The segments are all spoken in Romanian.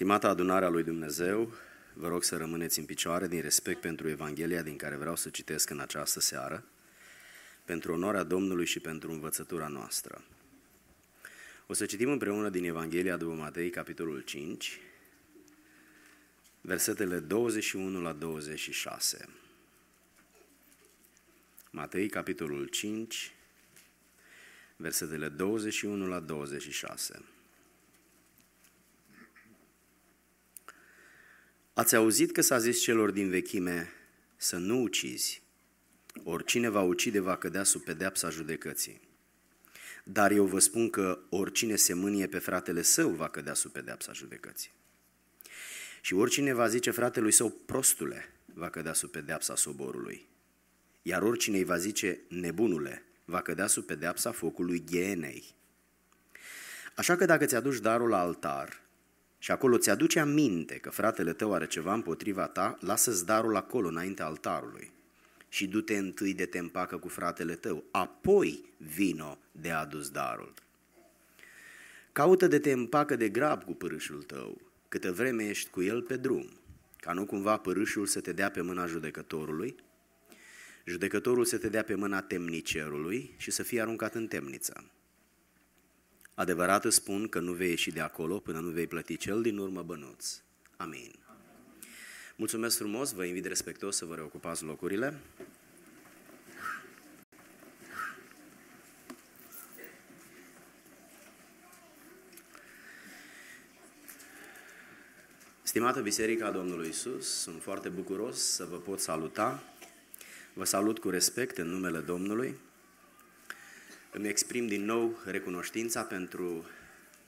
Stimata a lui Dumnezeu, vă rog să rămâneți în picioare din respect pentru Evanghelia din care vreau să citesc în această seară, pentru onoarea Domnului și pentru învățătura noastră. O să citim împreună din Evanghelia după Matei, capitolul 5, versetele 21 la 26. Matei, capitolul 5, versetele 21 la 26. Ați auzit că s-a zis celor din vechime să nu ucizi. Oricine va ucide va cădea sub pedeapsa judecății. Dar eu vă spun că oricine se mânie pe fratele său va cădea sub pedeapsa judecății. Și oricine va zice fratelui său prostule va cădea sub pedeapsa soborului. Iar oricine îi va zice nebunule va cădea sub pedeapsa focului ghenei. Așa că dacă ți aduci darul la altar și acolo ți-aduce aminte că fratele tău are ceva împotriva ta, lasă-ți darul acolo, înaintea altarului. Și du-te întâi de te împacă cu fratele tău, apoi vino de adus darul. Caută de te împacă de grab cu pârâșul tău, câtă vreme ești cu el pe drum, ca nu cumva pârâșul să te dea pe mâna judecătorului, judecătorul să te dea pe mâna temnicerului și să fie aruncat în temniță. Adevărat îți spun că nu vei ieși de acolo până nu vei plăti cel din urmă bănuț. Amin. Mulțumesc frumos, vă invit respectuos să vă reocupați locurile. Stimată Biserica a Domnului Isus, sunt foarte bucuros să vă pot saluta. Vă salut cu respect în numele Domnului. Îmi exprim din nou recunoștința pentru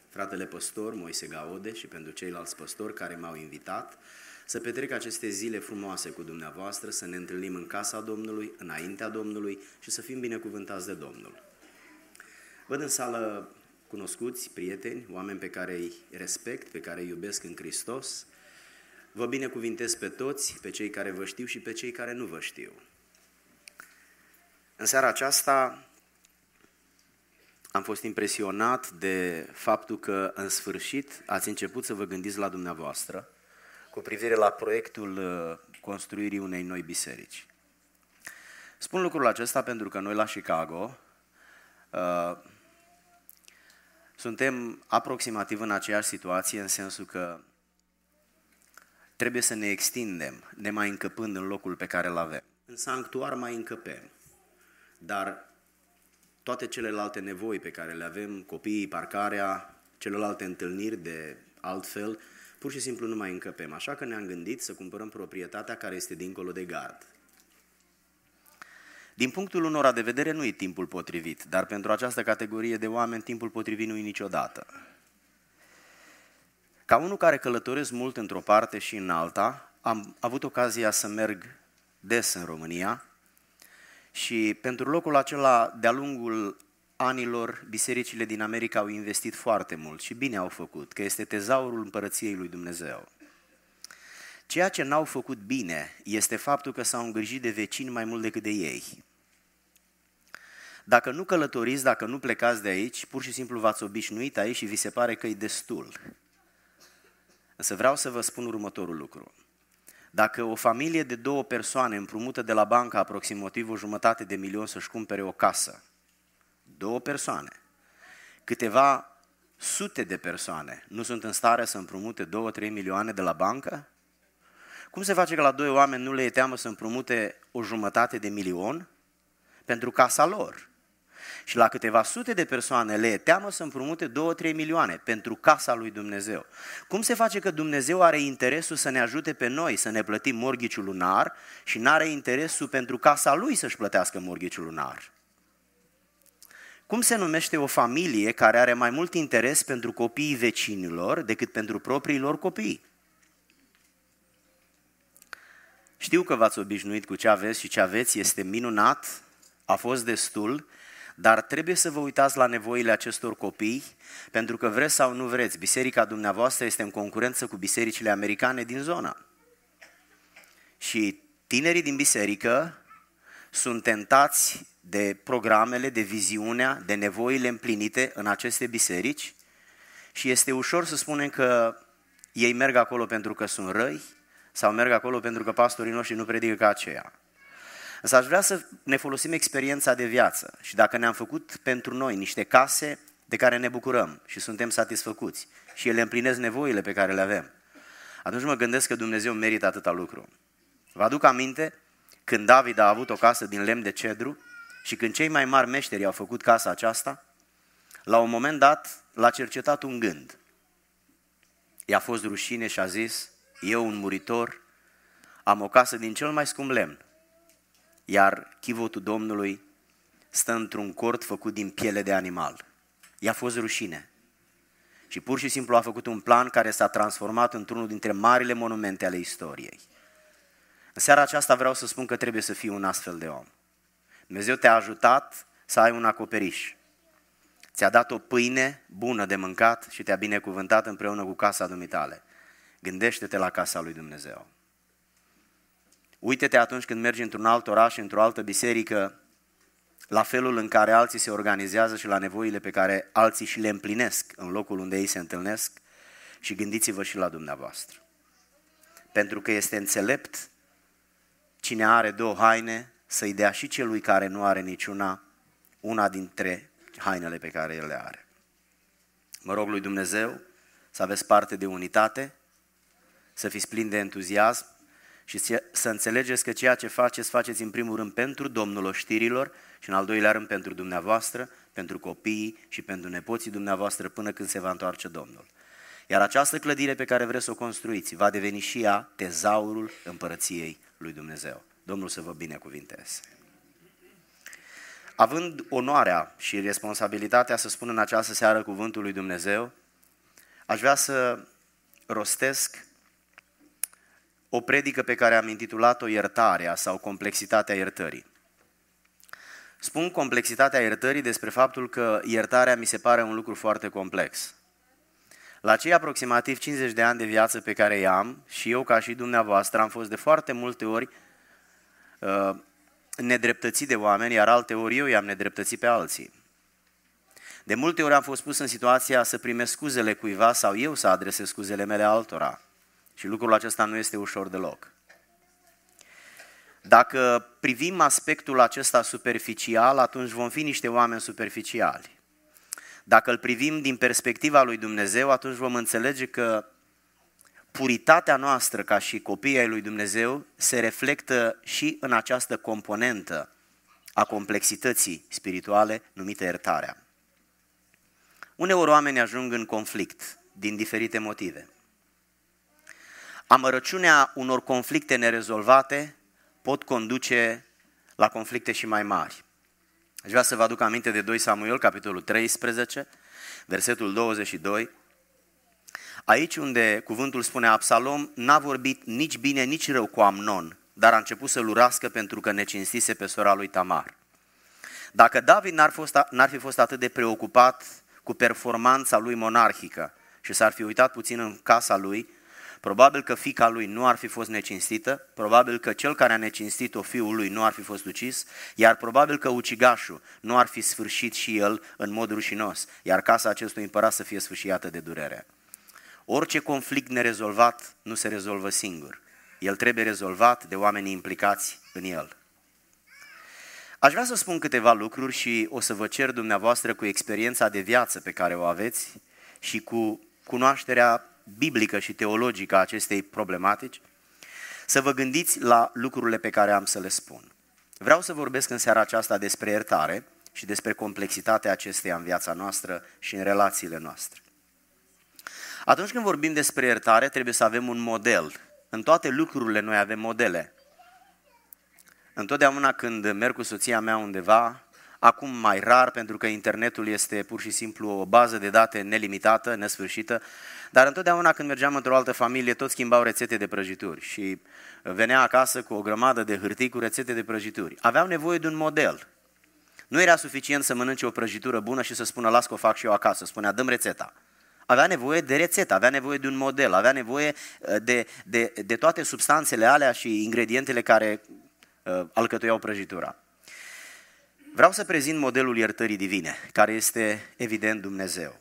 fratele păstor Moise Gaode și pentru ceilalți păstori care m-au invitat să petrec aceste zile frumoase cu dumneavoastră, să ne întâlnim în casa Domnului, înaintea Domnului și să fim binecuvântați de Domnul. Văd în sală cunoscuți, prieteni, oameni pe care îi respect, pe care îi iubesc în Hristos. Vă binecuvintez pe toți, pe cei care vă știu și pe cei care nu vă știu. În seara aceasta am fost impresionat de faptul că, în sfârșit, ați început să vă gândiți la dumneavoastră cu privire la proiectul uh, construirii unei noi biserici. Spun lucrul acesta pentru că noi la Chicago uh, suntem aproximativ în aceeași situație, în sensul că trebuie să ne extindem, ne mai încăpând în locul pe care îl avem. În sanctuar mai încăpem, dar toate celelalte nevoi pe care le avem, copiii, parcarea, celelalte întâlniri de altfel, pur și simplu nu mai încăpem. Așa că ne-am gândit să cumpărăm proprietatea care este dincolo de gard. Din punctul unora de vedere nu e timpul potrivit, dar pentru această categorie de oameni timpul potrivit nu e niciodată. Ca unul care călătoresc mult într-o parte și în alta, am avut ocazia să merg des în România și pentru locul acela, de-a lungul anilor, bisericile din America au investit foarte mult și bine au făcut, că este tezaurul împărăției lui Dumnezeu. Ceea ce n-au făcut bine este faptul că s-au îngrijit de vecini mai mult decât de ei. Dacă nu călătoriți, dacă nu plecați de aici, pur și simplu v-ați obișnuit aici și vi se pare că e destul. Însă vreau să vă spun următorul lucru. Dacă o familie de două persoane împrumută de la bancă aproximativ o jumătate de milion să-și cumpere o casă, două persoane, câteva sute de persoane nu sunt în stare să împrumute 2-3 milioane de la bancă? Cum se face că la doi oameni nu le e teamă să împrumute o jumătate de milion pentru casa lor? Și la câteva sute de persoane le e teamă să împrumute 2-3 milioane pentru casa lui Dumnezeu. Cum se face că Dumnezeu are interesul să ne ajute pe noi să ne plătim morghiciul lunar și nu are interesul pentru casa lui să-și plătească morghiciul lunar? Cum se numește o familie care are mai mult interes pentru copiii vecinilor decât pentru propriilor copii? Știu că v-ați obișnuit cu ce aveți și ce aveți este minunat, a fost destul, dar trebuie să vă uitați la nevoile acestor copii, pentru că vreți sau nu vreți, biserica dumneavoastră este în concurență cu bisericile americane din zona. Și tinerii din biserică sunt tentați de programele, de viziunea, de nevoile împlinite în aceste biserici și este ușor să spunem că ei merg acolo pentru că sunt răi sau merg acolo pentru că pastorii noștri nu predică ca aceea. Însă aș vrea să ne folosim experiența de viață și dacă ne-am făcut pentru noi niște case de care ne bucurăm și suntem satisfăcuți și ele împlinesc nevoile pe care le avem, atunci mă gândesc că Dumnezeu merită atâta lucru. Vă aduc aminte când David a avut o casă din lemn de cedru și când cei mai mari meșteri au făcut casa aceasta, la un moment dat l-a cercetat un gând. I-a fost rușine și a zis, eu un muritor, am o casă din cel mai scump lemn iar chivotul Domnului stă într-un cort făcut din piele de animal. I-a fost rușine. Și pur și simplu a făcut un plan care s-a transformat într-unul dintre marile monumente ale istoriei. În seara aceasta vreau să spun că trebuie să fii un astfel de om. Dumnezeu te-a ajutat să ai un acoperiș. Ți-a dat o pâine bună de mâncat și te-a binecuvântat împreună cu casa dumitale. Gândește-te la casa lui Dumnezeu. Uite-te atunci când mergi într-un alt oraș, într-o altă biserică, la felul în care alții se organizează și la nevoile pe care alții și le împlinesc în locul unde ei se întâlnesc și gândiți-vă și la dumneavoastră. Pentru că este înțelept cine are două haine să-i dea și celui care nu are niciuna una dintre hainele pe care el le are. Mă rog lui Dumnezeu să aveți parte de unitate, să fiți plini de entuziasm, și să înțelegeți că ceea ce faceți, faceți în primul rând pentru Domnul oștirilor și în al doilea rând pentru dumneavoastră, pentru copiii și pentru nepoții dumneavoastră până când se va întoarce Domnul. Iar această clădire pe care vreți să o construiți va deveni și ea tezaurul împărăției lui Dumnezeu. Domnul să vă binecuvinteze. Având onoarea și responsabilitatea să spun în această seară cuvântul lui Dumnezeu, aș vrea să rostesc o predică pe care am intitulat-o Iertarea sau Complexitatea Iertării. Spun complexitatea iertării despre faptul că iertarea mi se pare un lucru foarte complex. La cei aproximativ 50 de ani de viață pe care i-am, și eu ca și dumneavoastră, am fost de foarte multe ori uh, nedreptățit de oameni, iar alte ori eu i-am nedreptățit pe alții. De multe ori am fost pus în situația să primesc scuzele cuiva sau eu să adresez scuzele mele altora. Și lucrul acesta nu este ușor deloc. Dacă privim aspectul acesta superficial, atunci vom fi niște oameni superficiali. Dacă îl privim din perspectiva lui Dumnezeu, atunci vom înțelege că puritatea noastră ca și copii ai lui Dumnezeu se reflectă și în această componentă a complexității spirituale numită iertarea. Uneori oamenii ajung în conflict din diferite motive. Amărăciunea unor conflicte nerezolvate pot conduce la conflicte și mai mari. Aș vrea să vă aduc aminte de 2 Samuel, capitolul 13, versetul 22. Aici unde cuvântul spune Absalom, n-a vorbit nici bine, nici rău cu Amnon, dar a început să-l urască pentru că ne cinstise pe sora lui Tamar. Dacă David n-ar, fost, n-ar fi fost atât de preocupat cu performanța lui monarhică și s-ar fi uitat puțin în casa lui, Probabil că fica lui nu ar fi fost necinstită, probabil că cel care a necinstit-o fiul lui nu ar fi fost ucis, iar probabil că ucigașul nu ar fi sfârșit și el în mod rușinos, iar casa acestui împărat să fie sfârșiată de durere. Orice conflict nerezolvat nu se rezolvă singur. El trebuie rezolvat de oamenii implicați în el. Aș vrea să spun câteva lucruri și o să vă cer dumneavoastră cu experiența de viață pe care o aveți și cu cunoașterea biblică și teologică a acestei problematici, să vă gândiți la lucrurile pe care am să le spun. Vreau să vorbesc în seara aceasta despre iertare și despre complexitatea acesteia în viața noastră și în relațiile noastre. Atunci când vorbim despre iertare, trebuie să avem un model. În toate lucrurile noi avem modele. Întotdeauna când merg cu soția mea undeva, acum mai rar pentru că internetul este pur și simplu o bază de date nelimitată, nesfârșită, dar întotdeauna când mergeam într-o altă familie, toți schimbau rețete de prăjituri și venea acasă cu o grămadă de hârtii cu rețete de prăjituri. Aveau nevoie de un model. Nu era suficient să mănânce o prăjitură bună și să spună, las că o fac și eu acasă. Spunea, dăm rețeta avea nevoie de rețetă, avea nevoie de un model, avea nevoie uh, de, de, de toate substanțele alea și ingredientele care uh, alcătuiau prăjitura. Vreau să prezint modelul iertării divine, care este evident Dumnezeu.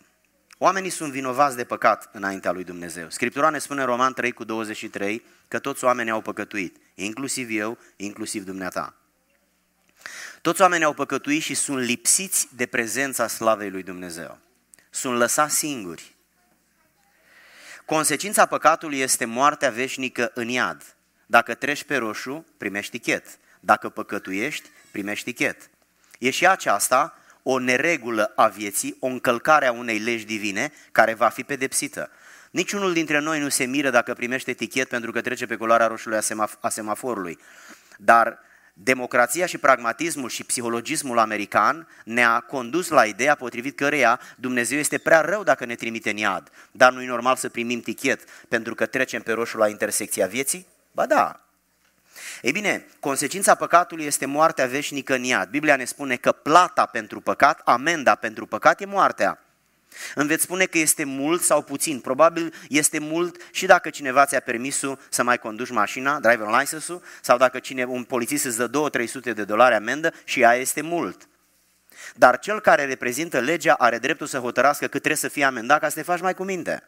Oamenii sunt vinovați de păcat înaintea lui Dumnezeu. Scriptura ne spune în Roman 3 cu 23 că toți oamenii au păcătuit, inclusiv eu, inclusiv dumneata. Toți oamenii au păcătuit și sunt lipsiți de prezența slavei lui Dumnezeu. Sunt lăsați singuri. Consecința păcatului este moartea veșnică în iad. Dacă treci pe roșu, primești chet. Dacă păcătuiești, primești chet. E și aceasta o neregulă a vieții, o încălcare a unei legi divine care va fi pedepsită. Niciunul dintre noi nu se miră dacă primește etichet pentru că trece pe culoarea roșului a semaforului. Dar democrația și pragmatismul și psihologismul american ne-a condus la ideea potrivit căreia Dumnezeu este prea rău dacă ne trimite în iad, dar nu e normal să primim tichet pentru că trecem pe roșu la intersecția vieții? Ba da, ei bine, consecința păcatului este moartea veșnică în iad. Biblia ne spune că plata pentru păcat, amenda pentru păcat e moartea. Îmi veți spune că este mult sau puțin. Probabil este mult și dacă cineva ți-a permisul să mai conduci mașina, driver license-ul, sau dacă cine, un polițist îți dă 2-300 de dolari amendă și aia este mult. Dar cel care reprezintă legea are dreptul să hotărască cât trebuie să fie amendat ca să te faci mai cu minte.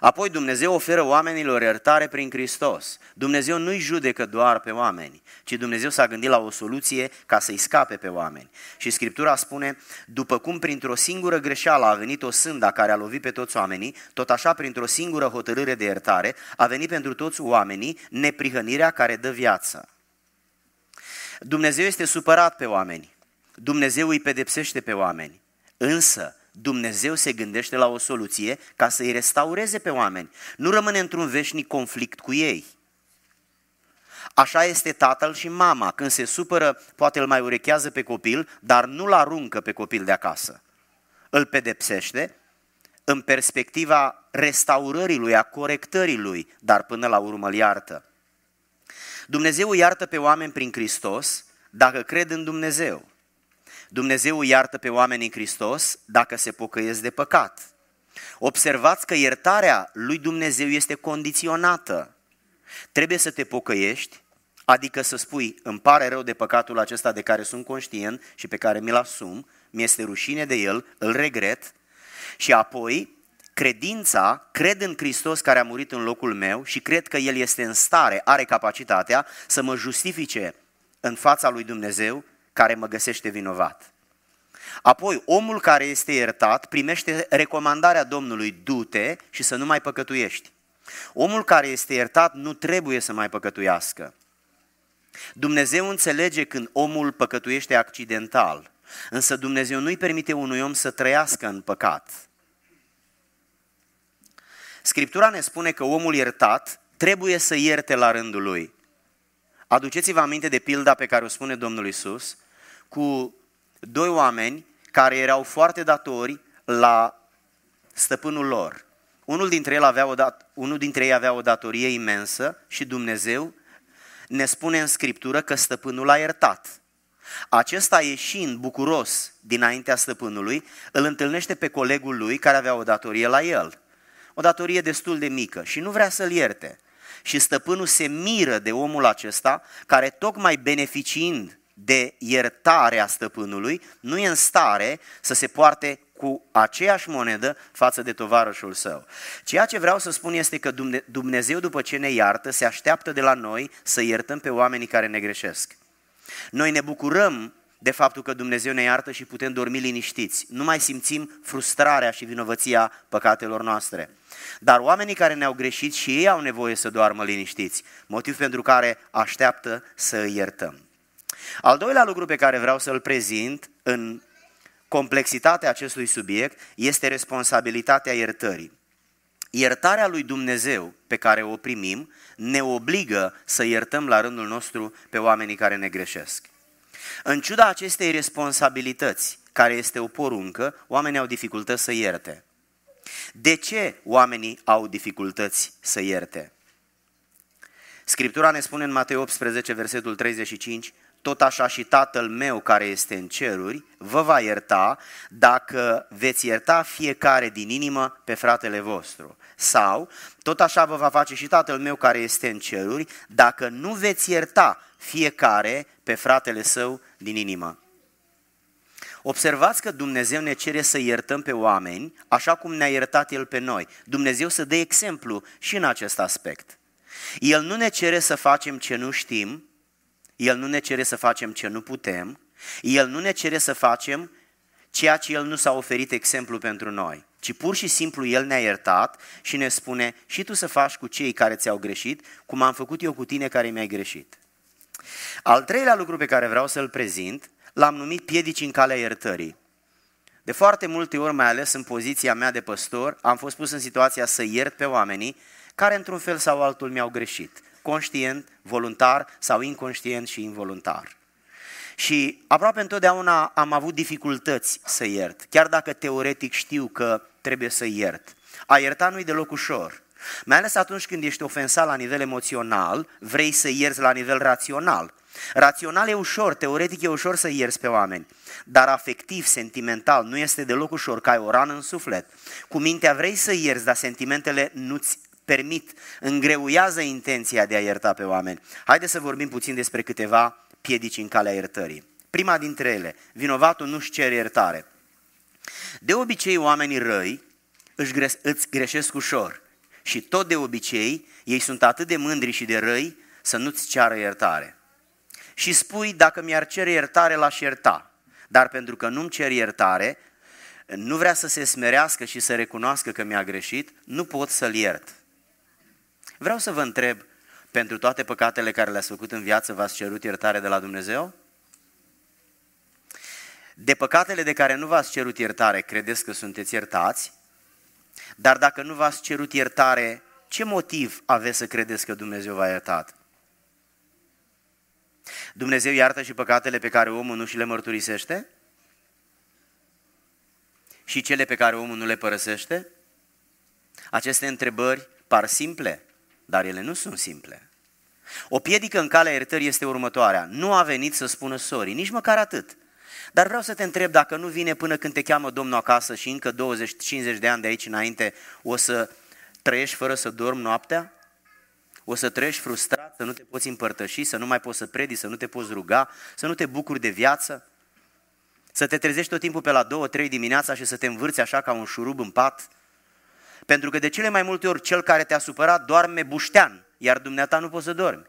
Apoi Dumnezeu oferă oamenilor iertare prin Hristos. Dumnezeu nu-i judecă doar pe oameni, ci Dumnezeu s-a gândit la o soluție ca să-i scape pe oameni. Și Scriptura spune, după cum printr-o singură greșeală a venit o sânda care a lovit pe toți oamenii, tot așa printr-o singură hotărâre de iertare a venit pentru toți oamenii neprihănirea care dă viață. Dumnezeu este supărat pe oameni. Dumnezeu îi pedepsește pe oameni. Însă, Dumnezeu se gândește la o soluție ca să îi restaureze pe oameni. Nu rămâne într-un veșnic conflict cu ei. Așa este tatăl și mama. Când se supără, poate îl mai urechează pe copil, dar nu-l aruncă pe copil de acasă. Îl pedepsește în perspectiva restaurării lui, a corectării lui, dar până la urmă îl iartă. Dumnezeu iartă pe oameni prin Hristos dacă cred în Dumnezeu. Dumnezeu iartă pe oamenii în Hristos dacă se pocăiesc de păcat. Observați că iertarea lui Dumnezeu este condiționată. Trebuie să te pocăiești, adică să spui, îmi pare rău de păcatul acesta de care sunt conștient și pe care mi-l asum, mi-este rușine de el, îl regret, și apoi credința, cred în Hristos care a murit în locul meu și cred că El este în stare, are capacitatea să mă justifice în fața lui Dumnezeu care mă găsește vinovat. Apoi, omul care este iertat primește recomandarea Domnului, du-te și să nu mai păcătuiești. Omul care este iertat nu trebuie să mai păcătuiască. Dumnezeu înțelege când omul păcătuiește accidental, însă Dumnezeu nu-i permite unui om să trăiască în păcat. Scriptura ne spune că omul iertat trebuie să ierte la rândul lui. Aduceți-vă aminte de pilda pe care o spune Domnul Isus, cu doi oameni care erau foarte datori la stăpânul lor. Unul dintre, el avea o dat- unul dintre ei avea o datorie imensă și Dumnezeu ne spune în Scriptură că stăpânul a iertat. Acesta ieșind bucuros dinaintea stăpânului, îl întâlnește pe colegul lui care avea o datorie la el. O datorie destul de mică și nu vrea să-l ierte. Și stăpânul se miră de omul acesta care tocmai beneficiind de iertare a stăpânului nu e în stare să se poarte cu aceeași monedă față de tovarășul său. Ceea ce vreau să spun este că Dumnezeu după ce ne iartă se așteaptă de la noi să iertăm pe oamenii care ne greșesc. Noi ne bucurăm de faptul că Dumnezeu ne iartă și putem dormi liniștiți. Nu mai simțim frustrarea și vinovăția păcatelor noastre. Dar oamenii care ne-au greșit și ei au nevoie să doarmă liniștiți, motiv pentru care așteaptă să îi iertăm. Al doilea lucru pe care vreau să-l prezint în complexitatea acestui subiect este responsabilitatea iertării. Iertarea lui Dumnezeu pe care o primim ne obligă să iertăm la rândul nostru pe oamenii care ne greșesc. În ciuda acestei responsabilități, care este o poruncă, oamenii au dificultăți să ierte. De ce oamenii au dificultăți să ierte? Scriptura ne spune în Matei 18, versetul 35, tot așa și Tatăl meu care este în ceruri vă va ierta dacă veți ierta fiecare din inimă pe fratele vostru. Sau, tot așa vă va face și Tatăl meu care este în ceruri dacă nu veți ierta fiecare pe fratele său din inimă. Observați că Dumnezeu ne cere să iertăm pe oameni așa cum ne-a iertat El pe noi. Dumnezeu să dă exemplu și în acest aspect. El nu ne cere să facem ce nu știm, el nu ne cere să facem ce nu putem, El nu ne cere să facem ceea ce El nu s-a oferit exemplu pentru noi, ci pur și simplu El ne-a iertat și ne spune și tu să faci cu cei care ți-au greșit, cum am făcut eu cu tine care mi-ai greșit. Al treilea lucru pe care vreau să-l prezint, l-am numit piedici în calea iertării. De foarte multe ori, mai ales în poziția mea de păstor, am fost pus în situația să iert pe oamenii care într-un fel sau altul mi-au greșit conștient, voluntar sau inconștient și involuntar. Și aproape întotdeauna am avut dificultăți să iert, chiar dacă teoretic știu că trebuie să iert. A ierta nu-i deloc ușor, mai ales atunci când ești ofensat la nivel emoțional, vrei să ierți la nivel rațional. Rațional e ușor, teoretic e ușor să ierți pe oameni, dar afectiv, sentimental, nu este deloc ușor, ca ai o rană în suflet. Cu mintea vrei să ierți, dar sentimentele nu-ți permit, îngreuiază intenția de a ierta pe oameni. Haideți să vorbim puțin despre câteva piedici în calea iertării. Prima dintre ele, vinovatul nu-și cere iertare. De obicei, oamenii răi își gre- îți greșesc ușor și tot de obicei ei sunt atât de mândri și de răi să nu-ți ceară iertare. Și spui, dacă mi-ar cere iertare, l-aș ierta. Dar pentru că nu-mi cer iertare, nu vrea să se smerească și să recunoască că mi-a greșit, nu pot să-l iert. Vreau să vă întreb, pentru toate păcatele care le-ați făcut în viață, v-ați cerut iertare de la Dumnezeu? De păcatele de care nu v-ați cerut iertare, credeți că sunteți iertați? Dar dacă nu v-ați cerut iertare, ce motiv aveți să credeți că Dumnezeu v-a iertat? Dumnezeu iartă și păcatele pe care omul nu și le mărturisește? Și cele pe care omul nu le părăsește? Aceste întrebări par simple, dar ele nu sunt simple. O piedică în calea iertării este următoarea. Nu a venit să spună sorii, nici măcar atât. Dar vreau să te întreb dacă nu vine până când te cheamă Domnul acasă și încă 20-50 de ani de aici înainte o să trăiești fără să dormi noaptea? O să trăiești frustrat, să nu te poți împărtăși, să nu mai poți să predi, să nu te poți ruga, să nu te bucuri de viață? Să te trezești tot timpul pe la 2-3 dimineața și să te învârți așa ca un șurub în pat? Pentru că de cele mai multe ori cel care te-a supărat doarme buștean, iar dumneata nu poți să dormi.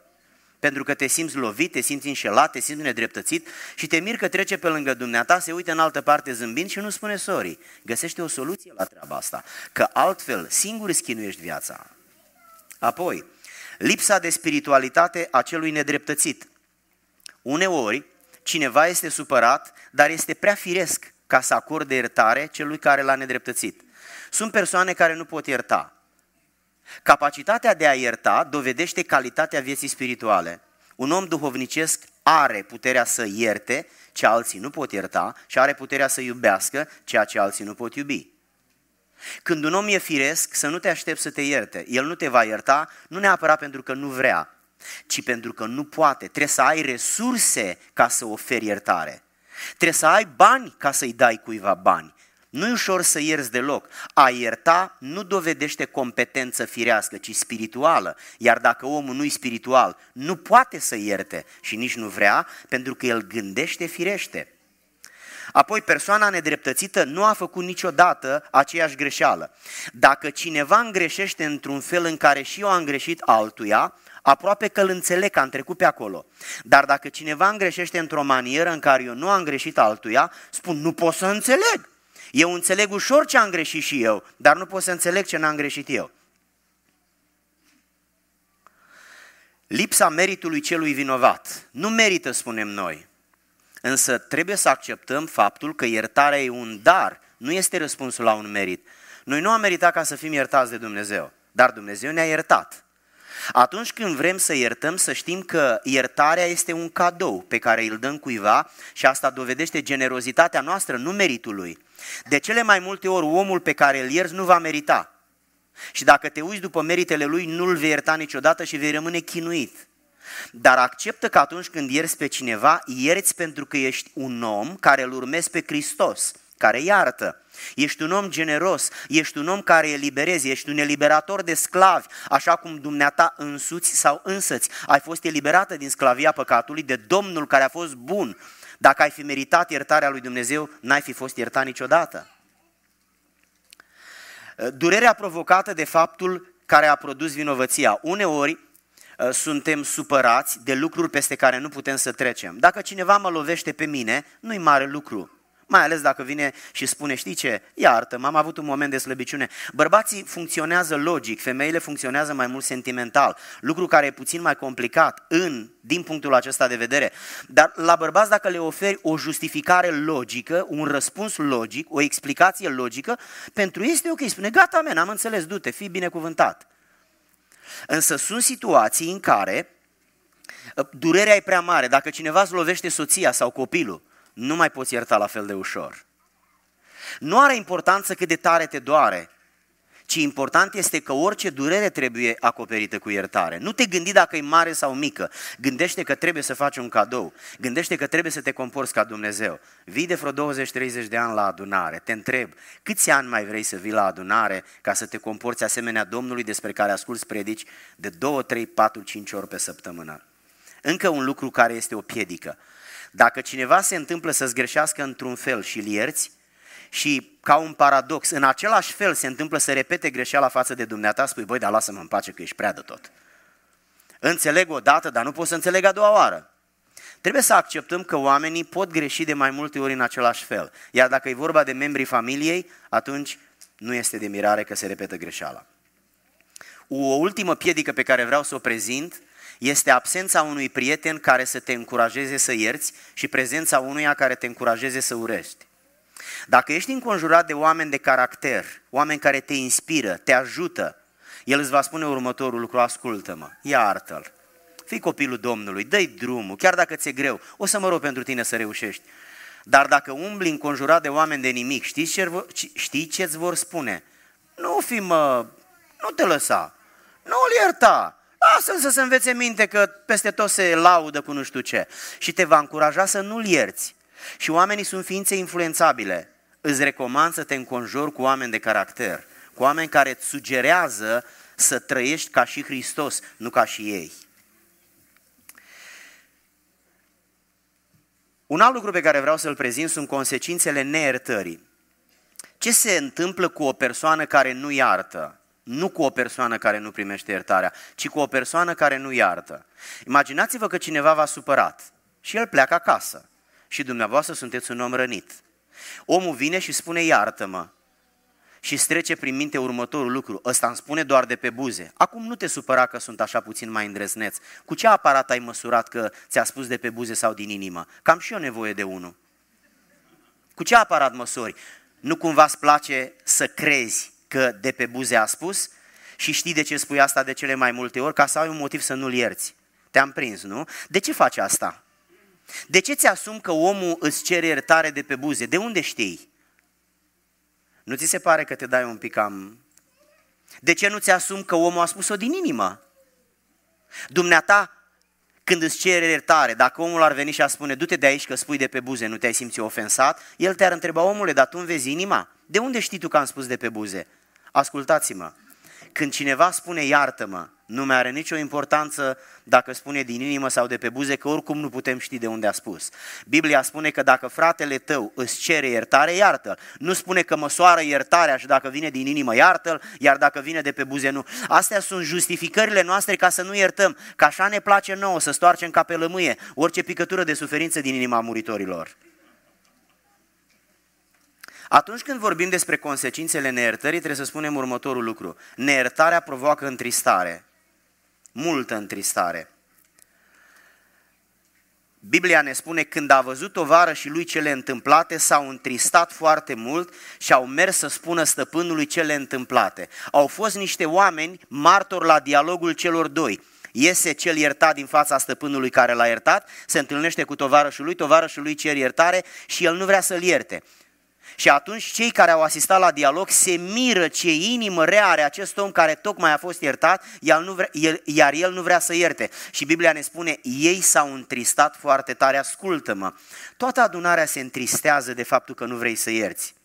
Pentru că te simți lovit, te simți înșelat, te simți nedreptățit și te mir că trece pe lângă dumneata, se uită în altă parte zâmbind și nu spune sorry. Găsește o soluție la treaba asta, că altfel singur îți chinuiești viața. Apoi, lipsa de spiritualitate a celui nedreptățit. Uneori, cineva este supărat, dar este prea firesc ca să acorde iertare celui care l-a nedreptățit. Sunt persoane care nu pot ierta. Capacitatea de a ierta dovedește calitatea vieții spirituale. Un om duhovnicesc are puterea să ierte ce alții nu pot ierta și are puterea să iubească ceea ce alții nu pot iubi. Când un om e firesc, să nu te aștepți să te ierte. El nu te va ierta, nu neapărat pentru că nu vrea, ci pentru că nu poate. Trebuie să ai resurse ca să oferi iertare. Trebuie să ai bani ca să-i dai cuiva bani. Nu e ușor să ierți deloc. A ierta nu dovedește competență firească, ci spirituală. Iar dacă omul nu e spiritual, nu poate să ierte și nici nu vrea, pentru că el gândește firește. Apoi persoana nedreptățită nu a făcut niciodată aceeași greșeală. Dacă cineva îngreșește într-un fel în care și eu am greșit altuia, aproape că îl înțeleg că am trecut pe acolo. Dar dacă cineva îngreșește într-o manieră în care eu nu am greșit altuia, spun, nu pot să înțeleg. Eu înțeleg ușor ce am greșit și eu, dar nu pot să înțeleg ce n-am greșit eu. Lipsa meritului celui vinovat. Nu merită, spunem noi. Însă trebuie să acceptăm faptul că iertarea e un dar, nu este răspunsul la un merit. Noi nu am meritat ca să fim iertați de Dumnezeu, dar Dumnezeu ne-a iertat. Atunci când vrem să iertăm, să știm că iertarea este un cadou pe care îl dăm cuiva și asta dovedește generozitatea noastră, nu meritul lui. De cele mai multe ori, omul pe care îl ierți nu va merita. Și dacă te uiți după meritele lui, nu-l vei ierta niciodată și vei rămâne chinuit. Dar acceptă că atunci când ierți pe cineva, ierți pentru că ești un om care îl urmezi pe Hristos – care iartă. Ești un om generos, ești un om care eliberezi, ești un eliberator de sclavi, așa cum dumneata însuți sau însăți ai fost eliberată din sclavia păcatului de Domnul care a fost bun. Dacă ai fi meritat iertarea lui Dumnezeu, n-ai fi fost iertat niciodată. Durerea provocată de faptul care a produs vinovăția. Uneori ă, suntem supărați de lucruri peste care nu putem să trecem. Dacă cineva mă lovește pe mine, nu-i mare lucru mai ales dacă vine și spune, știi ce, iartă, am avut un moment de slăbiciune. Bărbații funcționează logic, femeile funcționează mai mult sentimental, lucru care e puțin mai complicat în, din punctul acesta de vedere. Dar la bărbați dacă le oferi o justificare logică, un răspuns logic, o explicație logică, pentru ei este ok, spune, gata, men, am înțeles, du-te, fii binecuvântat. Însă sunt situații în care uh, durerea e prea mare. Dacă cineva îți lovește soția sau copilul, nu mai poți ierta la fel de ușor. Nu are importanță cât de tare te doare, ci important este că orice durere trebuie acoperită cu iertare. Nu te gândi dacă e mare sau mică. Gândește că trebuie să faci un cadou. Gândește că trebuie să te comporți ca Dumnezeu. Vii de vreo 20-30 de ani la adunare. Te întreb, câți ani mai vrei să vii la adunare ca să te comporți asemenea Domnului despre care asculți predici de 2, 3, 4, 5 ori pe săptămână? Încă un lucru care este o piedică. Dacă cineva se întâmplă să greșească într-un fel și îl ierți, și ca un paradox, în același fel se întâmplă să repete greșeala față de dumneata, spui, băi, dar lasă-mă în pace că ești prea de tot. Înțeleg o dată, dar nu pot să înțeleg a doua oară. Trebuie să acceptăm că oamenii pot greși de mai multe ori în același fel. Iar dacă e vorba de membrii familiei, atunci nu este de mirare că se repetă greșeala. O ultimă piedică pe care vreau să o prezint este absența unui prieten care să te încurajeze să ierți și prezența unuia care te încurajeze să urești. Dacă ești înconjurat de oameni de caracter, oameni care te inspiră, te ajută, el îți va spune următorul lucru, ascultă-mă, iartă-l, fii copilul Domnului, dă-i drumul, chiar dacă ți-e greu, o să mă rog pentru tine să reușești. Dar dacă umbli înconjurat de oameni de nimic, știi ce, știi ce-ți vor spune? Nu fi mă, nu te lăsa, nu-l ierta, Asta însă să învețe minte că peste tot se laudă cu nu știu ce și te va încuraja să nu-l ierți. Și oamenii sunt ființe influențabile. Îți recomand să te înconjori cu oameni de caracter, cu oameni care îți sugerează să trăiești ca și Hristos, nu ca și ei. Un alt lucru pe care vreau să-l prezint sunt consecințele neiertării. Ce se întâmplă cu o persoană care nu iartă? Nu cu o persoană care nu primește iertarea, ci cu o persoană care nu iartă. Imaginați-vă că cineva v-a supărat și el pleacă acasă și dumneavoastră sunteți un om rănit. Omul vine și spune iartă-mă și strece prin minte următorul lucru. Ăsta îmi spune doar de pe buze. Acum nu te supăra că sunt așa puțin mai îndrăzneț. Cu ce aparat ai măsurat că ți-a spus de pe buze sau din inimă? Cam și eu nevoie de unul. Cu ce aparat măsori? Nu cumva îți place să crezi că de pe buze a spus și știi de ce spui asta de cele mai multe ori, ca să ai un motiv să nu-l ierți. Te-am prins, nu? De ce faci asta? De ce ți-asumi că omul îți cere iertare de pe buze? De unde știi? Nu ți se pare că te dai un pic cam... De ce nu ți-asumi că omul a spus-o din inimă? Dumneata, când îți cere iertare, dacă omul ar veni și ar spune, du-te de aici că spui de pe buze, nu te-ai simțit ofensat, el te-ar întreba, omule, dar tu vezi inima? De unde știi tu că am spus de pe buze? Ascultați-mă, când cineva spune iartă-mă, nu mai are nicio importanță dacă spune din inimă sau de pe buze, că oricum nu putem ști de unde a spus. Biblia spune că dacă fratele tău îți cere iertare, iartă -l. Nu spune că măsoară iertarea și dacă vine din inimă, iartă l iar dacă vine de pe buze, nu. Astea sunt justificările noastre ca să nu iertăm, că așa ne place nouă să stoarcem ca pe lămâie orice picătură de suferință din inima muritorilor. Atunci când vorbim despre consecințele neiertării, trebuie să spunem următorul lucru. Neiertarea provoacă întristare, multă întristare. Biblia ne spune, când a văzut vară și lui cele întâmplate, s-au întristat foarte mult și au mers să spună stăpânului cele întâmplate. Au fost niște oameni martori la dialogul celor doi. Iese cel iertat din fața stăpânului care l-a iertat, se întâlnește cu tovarășul lui, tovarășul lui cer iertare și el nu vrea să-l ierte. Și atunci cei care au asistat la dialog se miră ce inimă rea are acest om care tocmai a fost iertat, nu vrea, el, iar el nu vrea să ierte. Și Biblia ne spune, ei s-au întristat foarte tare, ascultă-mă. Toată adunarea se întristează de faptul că nu vrei să ierți.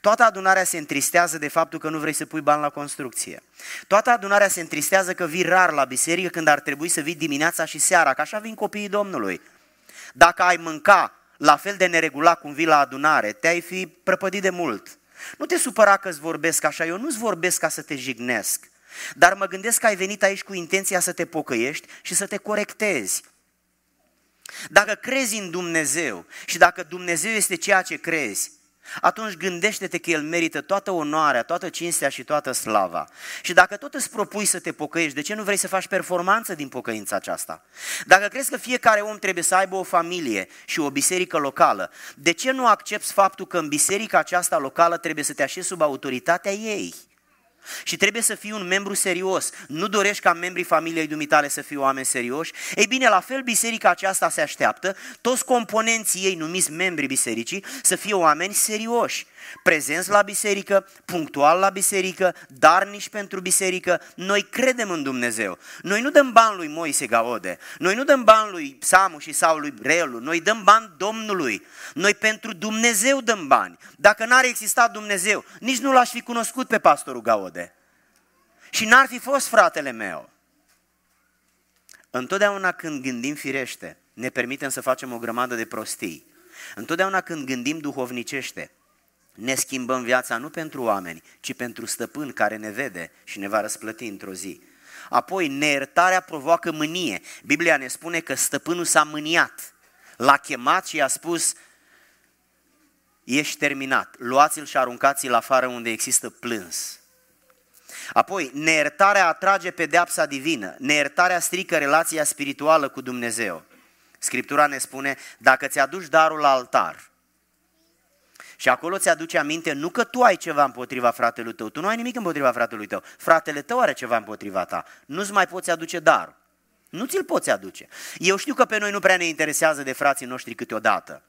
Toată adunarea se întristează de faptul că nu vrei să pui bani la construcție. Toată adunarea se întristează că vii rar la biserică când ar trebui să vii dimineața și seara, că așa vin copiii Domnului. Dacă ai mânca la fel de neregulat cum vii la adunare, te-ai fi prăpădit de mult. Nu te supăra că îți vorbesc așa, eu nu-ți vorbesc ca să te jignesc, dar mă gândesc că ai venit aici cu intenția să te pocăiești și să te corectezi. Dacă crezi în Dumnezeu și dacă Dumnezeu este ceea ce crezi, atunci gândește-te că El merită toată onoarea, toată cinstea și toată slava. Și dacă tot îți propui să te pocăiești, de ce nu vrei să faci performanță din pocăința aceasta? Dacă crezi că fiecare om trebuie să aibă o familie și o biserică locală, de ce nu accepti faptul că în biserica aceasta locală trebuie să te așezi sub autoritatea ei? Și trebuie să fii un membru serios. Nu dorești ca membrii familiei dumitale să fie oameni serioși? Ei bine, la fel biserica aceasta se așteaptă, toți componenții ei numiți membrii bisericii să fie oameni serioși prezenți la biserică, punctual la biserică, nici pentru biserică. Noi credem în Dumnezeu. Noi nu dăm bani lui Moise Gaode, noi nu dăm bani lui Samu și sau lui Relu, noi dăm bani Domnului. Noi pentru Dumnezeu dăm bani. Dacă n-ar exista Dumnezeu, nici nu l-aș fi cunoscut pe pastorul Gaode. Și n-ar fi fost fratele meu. Întotdeauna când gândim firește, ne permitem să facem o grămadă de prostii. Întotdeauna când gândim duhovnicește, ne schimbăm viața nu pentru oameni, ci pentru stăpân care ne vede și ne va răsplăti într-o zi. Apoi, neiertarea provoacă mânie. Biblia ne spune că stăpânul s-a mâniat. L-a chemat și i-a spus, ești terminat, luați-l și aruncați-l afară unde există plâns. Apoi, neiertarea atrage pedeapsa divină, neiertarea strică relația spirituală cu Dumnezeu. Scriptura ne spune, dacă ți-aduci darul la altar, și acolo ți-aduce aminte nu că tu ai ceva împotriva fratelui tău, tu nu ai nimic împotriva fratelui tău, fratele tău are ceva împotriva ta, nu-ți mai poți aduce dar. Nu ți-l poți aduce. Eu știu că pe noi nu prea ne interesează de frații noștri câteodată.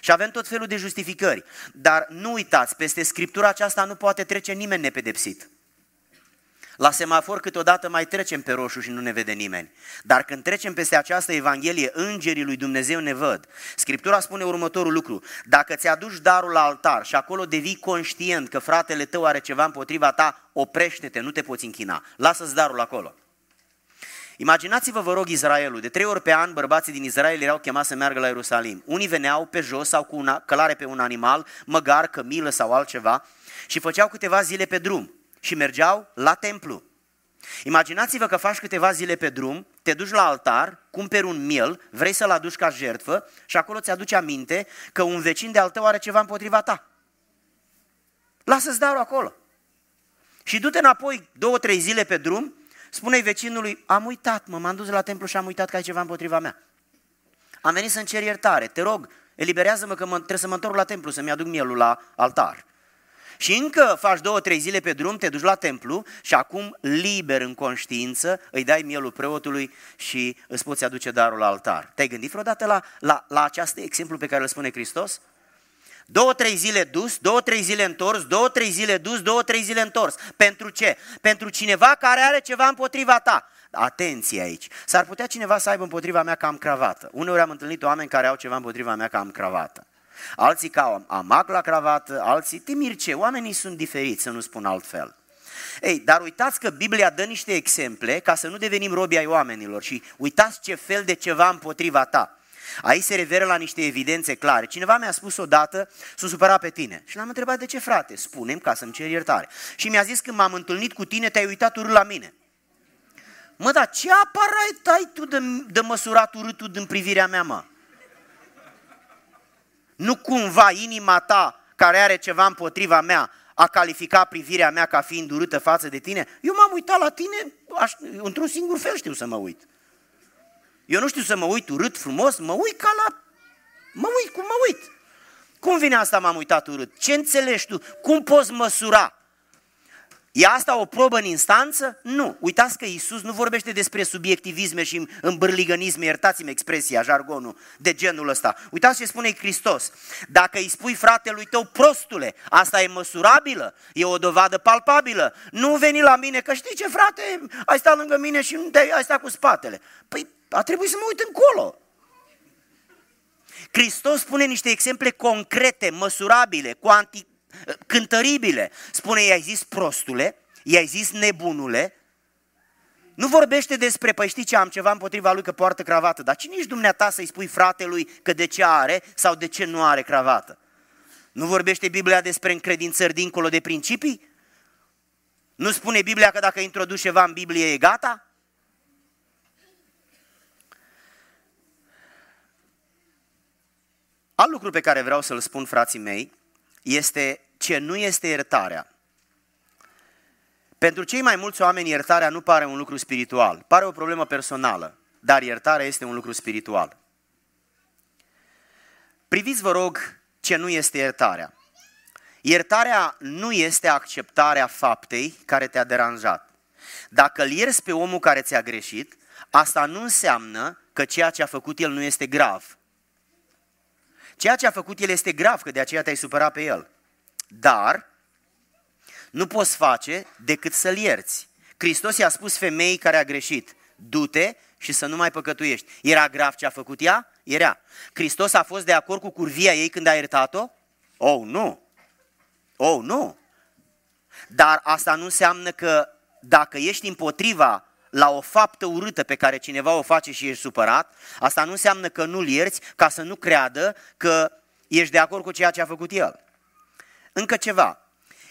Și avem tot felul de justificări. Dar nu uitați, peste scriptura aceasta nu poate trece nimeni nepedepsit. La semafor câteodată mai trecem pe roșu și nu ne vede nimeni. Dar când trecem peste această Evanghelie, îngerii lui Dumnezeu ne văd. Scriptura spune următorul lucru. Dacă ți-aduci darul la altar și acolo devii conștient că fratele tău are ceva împotriva ta, oprește-te, nu te poți închina. Lasă-ți darul acolo. Imaginați-vă, vă rog, Israelul. De trei ori pe an, bărbații din Israel erau chemați să meargă la Ierusalim. Unii veneau pe jos sau cu una, călare pe un animal, măgar, cămilă sau altceva și făceau câteva zile pe drum și mergeau la templu. Imaginați-vă că faci câteva zile pe drum, te duci la altar, cumperi un miel, vrei să-l aduci ca jertfă și acolo ți-aduce aminte că un vecin de al tău are ceva împotriva ta. Lasă-ți darul acolo. Și du-te înapoi două, trei zile pe drum, spune vecinului, am uitat, mă, m-am dus la templu și am uitat că ai ceva împotriva mea. Am venit să-mi cer iertare, te rog, eliberează-mă că mă, trebuie să mă întorc la templu, să-mi aduc mielul la altar și încă faci două, trei zile pe drum, te duci la templu și acum liber în conștiință îi dai mielul preotului și îți poți aduce darul la altar. Te-ai gândit vreodată la, la, la acest exemplu pe care îl spune Hristos? Două, trei zile dus, două, trei zile întors, două, trei zile dus, două, trei zile întors. Pentru ce? Pentru cineva care are ceva împotriva ta. Atenție aici. S-ar putea cineva să aibă împotriva mea că am cravată. Uneori am întâlnit oameni care au ceva împotriva mea că am cravată alții ca amac la cravată, alții timirce. Oamenii sunt diferiți, să nu spun altfel. Ei, dar uitați că Biblia dă niște exemple ca să nu devenim robi ai oamenilor și uitați ce fel de ceva împotriva ta. Aici se referă la niște evidențe clare. Cineva mi-a spus odată, s-a supărat pe tine. Și l-am întrebat, de ce frate? Spunem ca să-mi cer iertare. Și mi-a zis, când m-am întâlnit cu tine, te-ai uitat urât la mine. Mă, dar ce aparat ai tu de, de măsurat urâtul din privirea mea, mă? Nu cumva inima ta, care are ceva împotriva mea, a calificat privirea mea ca fiind urâtă față de tine? Eu m-am uitat la tine, aș, într-un singur fel știu să mă uit. Eu nu știu să mă uit urât frumos, mă uit ca la... Mă uit cum mă uit. Cum vine asta m-am uitat urât? Ce înțelegi tu? Cum poți măsura? E asta o probă în instanță? Nu. Uitați că Isus nu vorbește despre subiectivisme și îmbârligănisme, iertați-mi expresia, jargonul de genul ăsta. Uitați ce spune Hristos. Dacă îi spui fratelui tău prostule, asta e măsurabilă, e o dovadă palpabilă. Nu veni la mine că știi ce frate, ai stat lângă mine și ai stat cu spatele. Păi a trebuit să mă uit încolo. Hristos spune niște exemple concrete, măsurabile, cuanti, cântăribile. Spune, i-ai zis prostule, i-ai zis nebunule, nu vorbește despre, păi știi ce, am ceva împotriva lui că poartă cravată, dar cine ești dumneata să-i spui fratelui că de ce are sau de ce nu are cravată? Nu vorbește Biblia despre încredințări dincolo de principii? Nu spune Biblia că dacă introduci ceva în Biblie e gata? Al lucru pe care vreau să-l spun, frații mei, este ce nu este iertarea. Pentru cei mai mulți oameni, iertarea nu pare un lucru spiritual, pare o problemă personală, dar iertarea este un lucru spiritual. Priviți, vă rog, ce nu este iertarea. Iertarea nu este acceptarea faptei care te-a deranjat. Dacă îl ierți pe omul care ți-a greșit, asta nu înseamnă că ceea ce a făcut el nu este grav. Ceea ce a făcut el este grav, că de aceea te-ai supărat pe el. Dar nu poți face decât să-l ierți. Hristos i-a spus femeii care a greșit, du-te și să nu mai păcătuiești. Era grav ce a făcut ea? Era. Hristos a fost de acord cu curvia ei când a iertat-o? Oh, nu! Oh, nu! Dar asta nu înseamnă că dacă ești împotriva la o faptă urâtă pe care cineva o face și ești supărat, asta nu înseamnă că nu-l ierți ca să nu creadă că ești de acord cu ceea ce a făcut el. Încă ceva,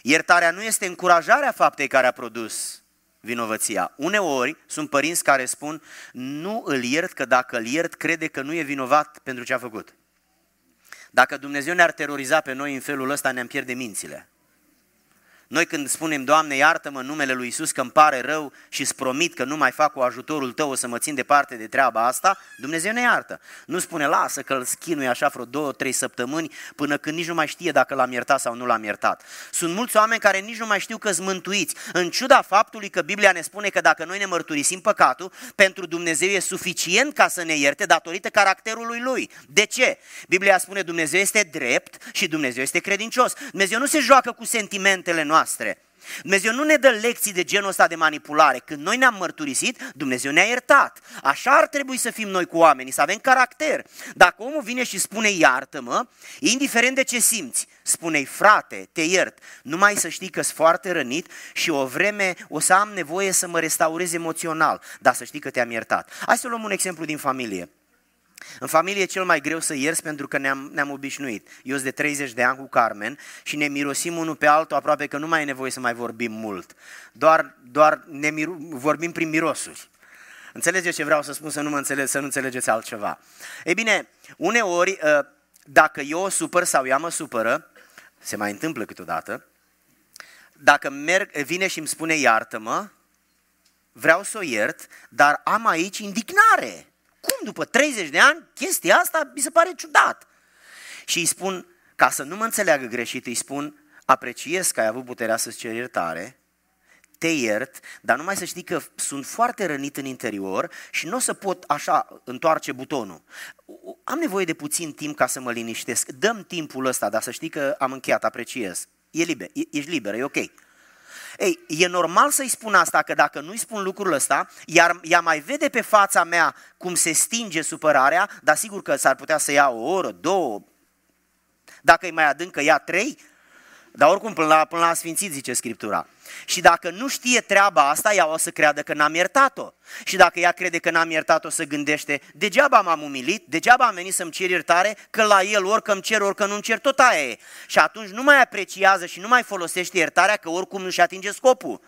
iertarea nu este încurajarea faptei care a produs vinovăția. Uneori sunt părinți care spun, nu îl iert că dacă îl iert crede că nu e vinovat pentru ce a făcut. Dacă Dumnezeu ne-ar teroriza pe noi în felul ăsta, ne-am pierde mințile. Noi când spunem, Doamne, iartă-mă în numele lui Isus că îmi pare rău și îți promit că nu mai fac cu ajutorul tău, o să mă țin departe de treaba asta, Dumnezeu ne iartă. Nu spune, lasă că îl schinui așa vreo două, trei săptămâni până când nici nu mai știe dacă l-am iertat sau nu l-am iertat. Sunt mulți oameni care nici nu mai știu că sunt mântuiți, în ciuda faptului că Biblia ne spune că dacă noi ne mărturisim păcatul, pentru Dumnezeu e suficient ca să ne ierte datorită caracterului Lui. De ce? Biblia spune Dumnezeu este drept și Dumnezeu este credincios. Dumnezeu nu se joacă cu sentimentele noastre noastre. Dumnezeu nu ne dă lecții de genul ăsta de manipulare. Când noi ne-am mărturisit, Dumnezeu ne-a iertat. Așa ar trebui să fim noi cu oamenii, să avem caracter. Dacă omul vine și spune iartă-mă, indiferent de ce simți, spune-i frate, te iert, numai să știi că sunt foarte rănit și o vreme o să am nevoie să mă restaurez emoțional, dar să știi că te-am iertat. Hai să luăm un exemplu din familie. În familie e cel mai greu să ierți pentru că ne-am, ne-am obișnuit. Eu sunt de 30 de ani cu Carmen și ne mirosim unul pe altul aproape că nu mai e nevoie să mai vorbim mult. Doar, doar ne miru, vorbim prin mirosuri. Înțelegeți ce vreau să spun, să nu, mă înțele- să nu înțelegeți altceva. Ei bine, uneori, ă, dacă eu o supăr sau ea mă supără, se mai întâmplă câteodată, dacă merg, vine și îmi spune iartă-mă, vreau să o iert, dar am aici indignare. Cum după 30 de ani chestia asta mi se pare ciudat? Și îi spun, ca să nu mă înțeleagă greșit, îi spun, apreciez că ai avut puterea să-ți ceri iertare, te iert, dar numai să știi că sunt foarte rănit în interior și nu o să pot așa întoarce butonul. Am nevoie de puțin timp ca să mă liniștesc. Dăm timpul ăsta, dar să știi că am încheiat, apreciez. E liber, e, ești liber, e ok. Ei, e normal să-i spun asta, că dacă nu-i spun lucrul ăsta, iar ea mai vede pe fața mea cum se stinge supărarea, dar sigur că s-ar putea să ia o oră, două, dacă e mai adâncă, ia trei, dar oricum, până la, până la sfințit, zice Scriptura. Și dacă nu știe treaba asta, ea o să creadă că n-am iertat-o. Și dacă ea crede că n-am iertat-o, să gândește, degeaba m-am umilit, degeaba am venit să-mi cer iertare, că la el orică îmi cer, orică nu-mi cer, tot aia e. Și atunci nu mai apreciază și nu mai folosește iertarea, că oricum nu-și atinge scopul.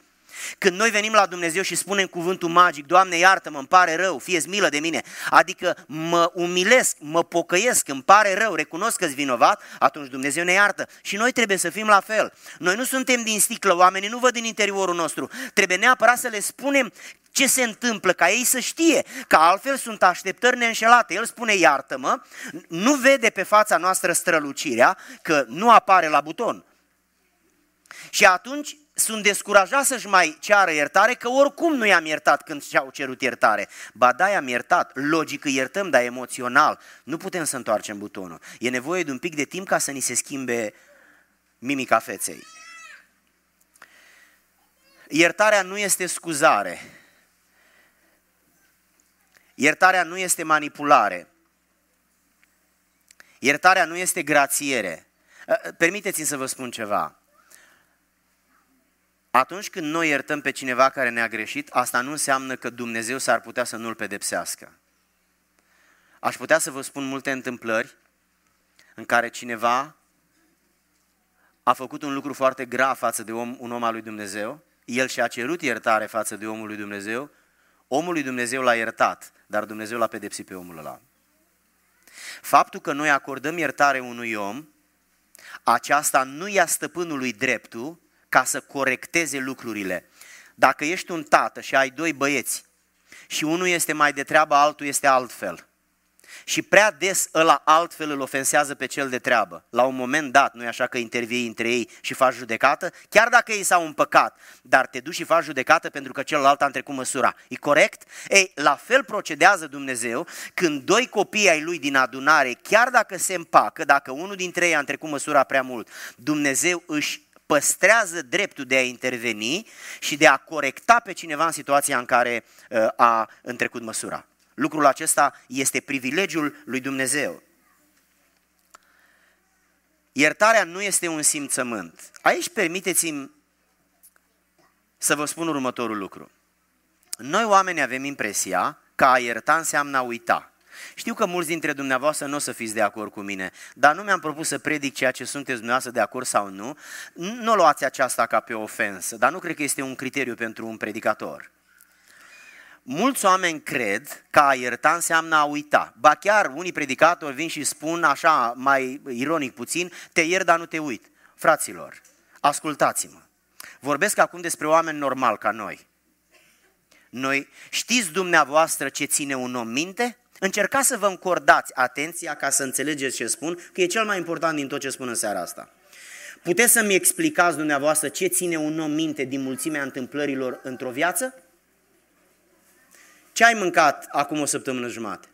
Când noi venim la Dumnezeu și spunem cuvântul magic, Doamne iartă-mă, îmi pare rău, fie milă de mine, adică mă umilesc, mă pocăiesc, îmi pare rău, recunosc că-s vinovat, atunci Dumnezeu ne iartă. Și noi trebuie să fim la fel. Noi nu suntem din sticlă, oamenii nu văd din interiorul nostru. Trebuie neapărat să le spunem ce se întâmplă, ca ei să știe, că altfel sunt așteptări neînșelate. El spune, iartă-mă, nu vede pe fața noastră strălucirea, că nu apare la buton. Și atunci sunt descurajați să-și mai ceară iertare, că oricum nu i-am iertat când și-au cerut iertare. Ba da, i-am iertat, logic îi iertăm, dar emoțional. Nu putem să întoarcem butonul. E nevoie de un pic de timp ca să ni se schimbe mimica feței. Iertarea nu este scuzare. Iertarea nu este manipulare. Iertarea nu este grațiere. Permiteți-mi să vă spun ceva. Atunci când noi iertăm pe cineva care ne-a greșit, asta nu înseamnă că Dumnezeu s-ar putea să nu-l pedepsească. Aș putea să vă spun multe întâmplări în care cineva a făcut un lucru foarte grav față de om, un om al lui Dumnezeu, el și-a cerut iertare față de omul lui Dumnezeu, omul lui Dumnezeu l-a iertat, dar Dumnezeu l-a pedepsit pe omul ăla. Faptul că noi acordăm iertare unui om, aceasta nu ia stăpânului dreptul ca să corecteze lucrurile. Dacă ești un tată și ai doi băieți și unul este mai de treabă, altul este altfel. Și prea des ăla altfel îl ofensează pe cel de treabă. La un moment dat, nu e așa că intervii între ei și faci judecată, chiar dacă ei s-au împăcat, dar te duci și faci judecată pentru că celălalt a întrecut măsura. E corect? Ei, la fel procedează Dumnezeu când doi copii ai lui din adunare, chiar dacă se împacă, dacă unul dintre ei a întrecut măsura prea mult, Dumnezeu își păstrează dreptul de a interveni și de a corecta pe cineva în situația în care uh, a întrecut măsura. Lucrul acesta este privilegiul lui Dumnezeu. Iertarea nu este un simțământ. Aici permiteți-mi să vă spun următorul lucru. Noi oameni avem impresia că a ierta înseamnă a uita. Știu că mulți dintre dumneavoastră nu o să fiți de acord cu mine, dar nu mi-am propus să predic ceea ce sunteți dumneavoastră de acord sau nu. Nu luați aceasta ca pe ofensă, dar nu cred că este un criteriu pentru un predicator. Mulți oameni cred că a ierta înseamnă a uita. Ba chiar unii predicatori vin și spun așa, mai ironic puțin, te iert, dar nu te uit. Fraților, ascultați-mă. Vorbesc acum despre oameni normal ca noi. Noi știți dumneavoastră ce ține un om minte? Încercați să vă încordați atenția ca să înțelegeți ce spun, că e cel mai important din tot ce spun în seara asta. Puteți să-mi explicați dumneavoastră ce ține un om minte din mulțimea întâmplărilor într-o viață? Ce ai mâncat acum o săptămână jumătate?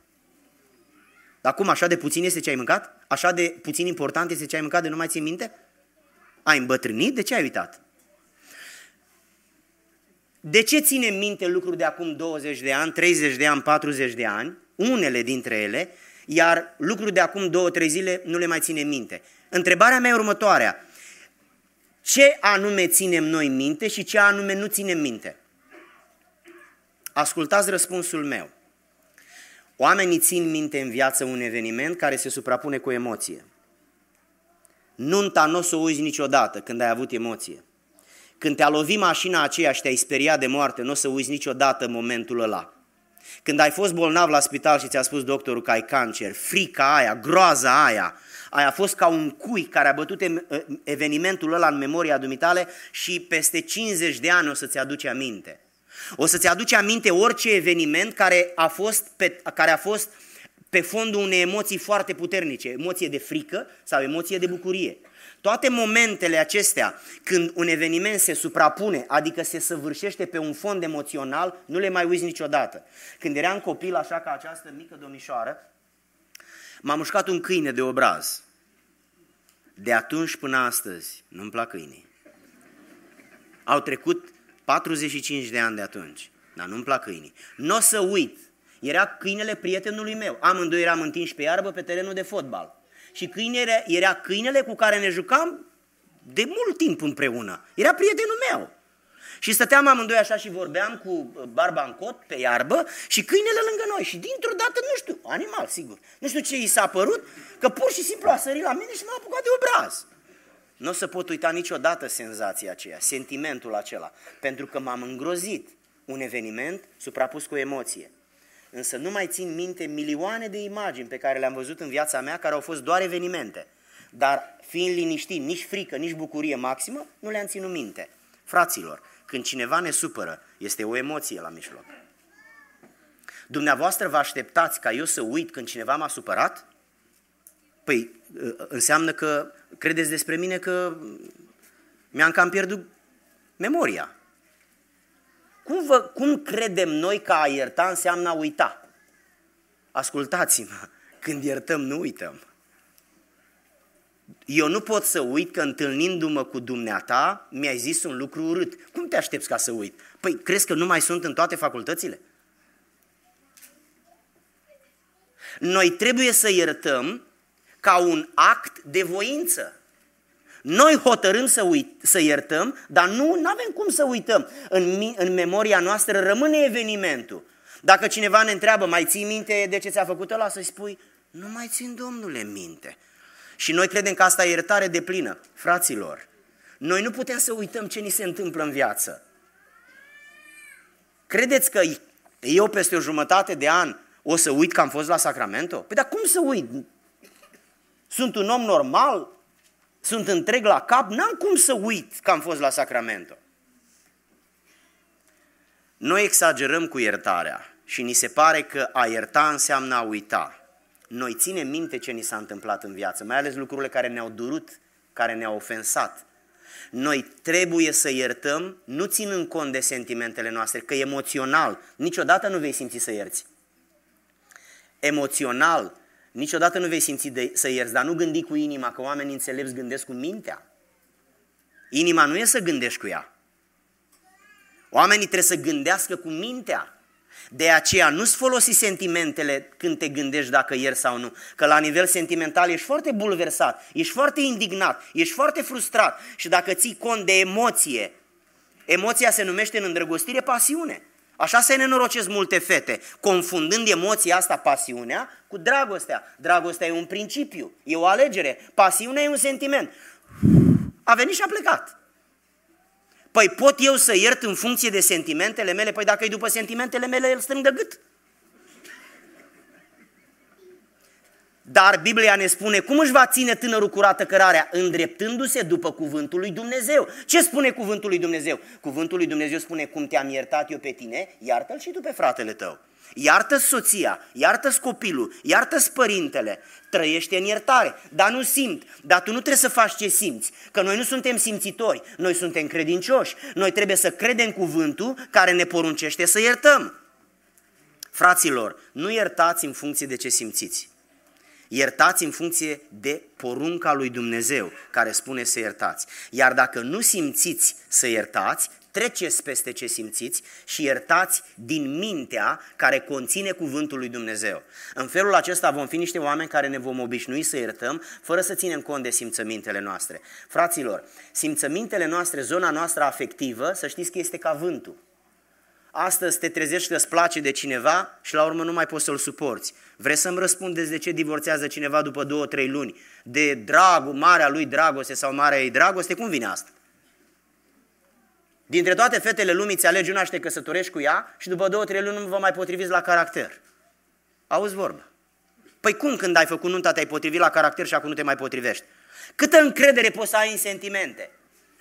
Acum așa de puțin este ce ai mâncat? Așa de puțin important este ce ai mâncat de nu mai ții minte? Ai îmbătrânit? De ce ai uitat? De ce ține minte lucruri de acum 20 de ani, 30 de ani, 40 de ani? unele dintre ele, iar lucruri de acum două, trei zile nu le mai ține minte. Întrebarea mea e următoarea. Ce anume ținem noi minte și ce anume nu ținem minte? Ascultați răspunsul meu. Oamenii țin minte în viață un eveniment care se suprapune cu emoție. Nunta nu o să uiți niciodată când ai avut emoție. Când te-a lovit mașina aceea și te-ai speriat de moarte, nu o să uiți niciodată momentul ăla. Când ai fost bolnav la spital și ți-a spus doctorul că ai cancer, frica aia, groaza aia, aia a fost ca un cui care a bătut evenimentul ăla în memoria dumitale și peste 50 de ani o să-ți aduce aminte. O să-ți aduce aminte orice eveniment care a fost, pe, care a fost uh, pe fondul unei emoții foarte puternice, emoție de frică sau emoție de bucurie. Toate momentele acestea, când un eveniment se suprapune, adică se săvârșește pe un fond emoțional, nu le mai uiți niciodată. Când eram copil, așa ca această mică domnișoară, m-a mușcat un câine de obraz. De atunci până astăzi, nu-mi plac câinii. Au trecut 45 de ani de atunci, dar nu-mi plac câinii. Nu o să uit era câinele prietenului meu. Amândoi eram întinși pe iarbă pe terenul de fotbal. Și câinele era câinele cu care ne jucam de mult timp împreună. Era prietenul meu. Și stăteam amândoi așa și vorbeam cu barba în cot, pe iarbă, și câinele lângă noi. Și dintr-o dată, nu știu, animal, sigur, nu știu ce i s-a părut, că pur și simplu a sărit la mine și m-a apucat de obraz. Nu o să pot uita niciodată senzația aceea, sentimentul acela, pentru că m-am îngrozit un eveniment suprapus cu emoție. Însă nu mai țin minte milioane de imagini pe care le-am văzut în viața mea, care au fost doar evenimente. Dar fiind liniștit, nici frică, nici bucurie maximă, nu le-am ținut minte. Fraților, când cineva ne supără, este o emoție la mijloc. Dumneavoastră vă așteptați ca eu să uit când cineva m-a supărat? Păi uh, înseamnă că credeți despre mine că mi-am cam pierdut memoria. Cum, vă, cum credem noi că a ierta înseamnă a uita? Ascultați-mă, când iertăm, nu uităm. Eu nu pot să uit că întâlnindu-mă cu dumneata, mi-ai zis un lucru urât. Cum te aștepți ca să uit? Păi crezi că nu mai sunt în toate facultățile? Noi trebuie să iertăm ca un act de voință. Noi hotărâm să, uit, să iertăm, dar nu avem cum să uităm. În, în memoria noastră rămâne evenimentul. Dacă cineva ne întreabă, mai ții minte de ce ți-a făcut ăla, să-i spui, nu mai țin, Domnule, minte. Și noi credem că asta e iertare de plină. Fraților, noi nu putem să uităm ce ni se întâmplă în viață. Credeți că eu peste o jumătate de an o să uit că am fost la Sacramento? Păi dar cum să uit? Sunt un om normal? sunt întreg la cap, n-am cum să uit că am fost la Sacramento. Noi exagerăm cu iertarea și ni se pare că a ierta înseamnă a uita. Noi ținem minte ce ni s-a întâmplat în viață, mai ales lucrurile care ne-au durut, care ne-au ofensat. Noi trebuie să iertăm, nu ținând cont de sentimentele noastre, că emoțional niciodată nu vei simți să ierți. Emoțional, Niciodată nu vei simți de, să ierți, dar nu gândi cu inima, că oamenii înțelepți gândesc cu mintea. Inima nu e să gândești cu ea. Oamenii trebuie să gândească cu mintea. De aceea nu-ți folosi sentimentele când te gândești dacă ieri sau nu. Că la nivel sentimental ești foarte bulversat, ești foarte indignat, ești foarte frustrat. Și dacă ții cont de emoție, emoția se numește în îndrăgostire pasiune. Așa se nenorocesc multe fete, confundând emoția asta, pasiunea, cu dragostea. Dragostea e un principiu, e o alegere, pasiunea e un sentiment. A venit și a plecat. Păi pot eu să iert în funcție de sentimentele mele? Păi dacă e după sentimentele mele, el strâng de gât. Dar Biblia ne spune cum își va ține tânărul curată cărarea? Îndreptându-se după cuvântul lui Dumnezeu. Ce spune cuvântul lui Dumnezeu? Cuvântul lui Dumnezeu spune cum te-am iertat eu pe tine, iartă-l și tu pe fratele tău. Iartă soția, iartă copilul, iartă părintele, trăiește în iertare, dar nu simt, dar tu nu trebuie să faci ce simți, că noi nu suntem simțitori, noi suntem credincioși, noi trebuie să credem cuvântul care ne poruncește să iertăm. Fraților, nu iertați în funcție de ce simțiți. Iertați în funcție de porunca lui Dumnezeu care spune să iertați. Iar dacă nu simțiți să iertați, treceți peste ce simțiți și iertați din mintea care conține cuvântul lui Dumnezeu. În felul acesta vom fi niște oameni care ne vom obișnui să iertăm fără să ținem cont de simțămintele noastre. Fraților, simțămintele noastre, zona noastră afectivă, să știți că este ca vântul astăzi te trezești că îți place de cineva și la urmă nu mai poți să-l suporți. Vrei să-mi răspundeți de ce divorțează cineva după două, trei luni? De dragul, marea lui dragoste sau marea ei dragoste? Cum vine asta? Dintre toate fetele lumii ți alegi una și te căsătorești cu ea și după două, trei luni nu vă mai potriviți la caracter. Auzi vorba. Păi cum când ai făcut nunta te-ai potrivit la caracter și acum nu te mai potrivești? Câtă încredere poți să ai în sentimente?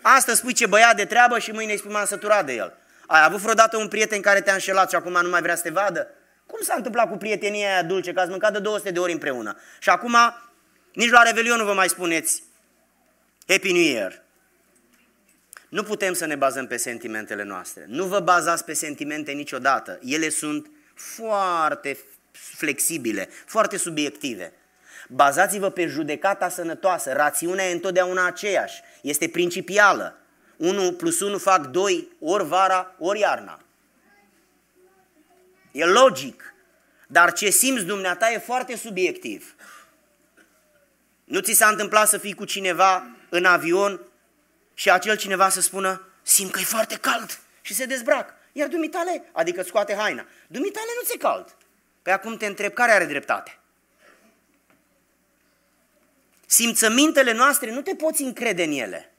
Astăzi spui ce băiat de treabă și mâine îi spui m-am săturat de el. Ai avut vreodată un prieten care te-a înșelat și acum nu mai vrea să te vadă? Cum s-a întâmplat cu prietenia aia dulce, că ați mâncat de 200 de ori împreună? Și acum, nici la Revelion nu vă mai spuneți Happy New Year. Nu putem să ne bazăm pe sentimentele noastre. Nu vă bazați pe sentimente niciodată. Ele sunt foarte flexibile, foarte subiective. Bazați-vă pe judecata sănătoasă. Rațiunea e întotdeauna aceeași. Este principială. 1 plus 1 fac 2, ori vara, ori iarna. E logic. Dar ce simți dumneata e foarte subiectiv. Nu ți s-a întâmplat să fii cu cineva în avion și acel cineva să spună simt că e foarte cald și se dezbrac. Iar dumitale, adică scoate haina. Dumitale nu ți-e cald. Păi acum te întreb care are dreptate. Simțămintele noastre nu te poți încrede în ele.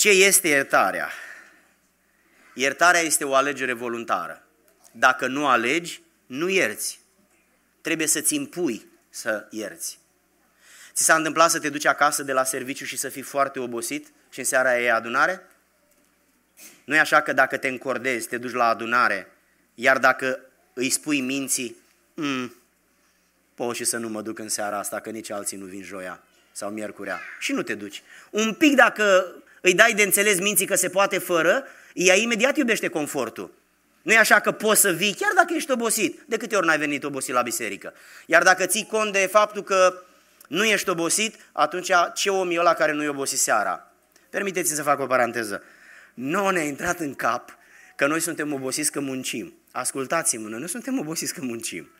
Ce este iertarea? Iertarea este o alegere voluntară. Dacă nu alegi, nu ierți. Trebuie să-ți impui să ierți. Ți s-a întâmplat să te duci acasă de la serviciu și să fii foarte obosit și în seara e adunare? nu e așa că dacă te încordezi, te duci la adunare, iar dacă îi spui minții, mm, pot și să nu mă duc în seara asta, că nici alții nu vin joia sau miercurea. Și nu te duci. Un pic dacă îi dai de înțeles minții că se poate fără, ea imediat iubește confortul. Nu e așa că poți să vii chiar dacă ești obosit. De câte ori n-ai venit obosit la biserică? Iar dacă ții cont de faptul că nu ești obosit, atunci ce om e ăla care nu e obosit seara? Permiteți-mi să fac o paranteză. Nu ne-a intrat în cap că noi suntem obosiți că muncim. Ascultați-mă, noi nu suntem obosiți că muncim.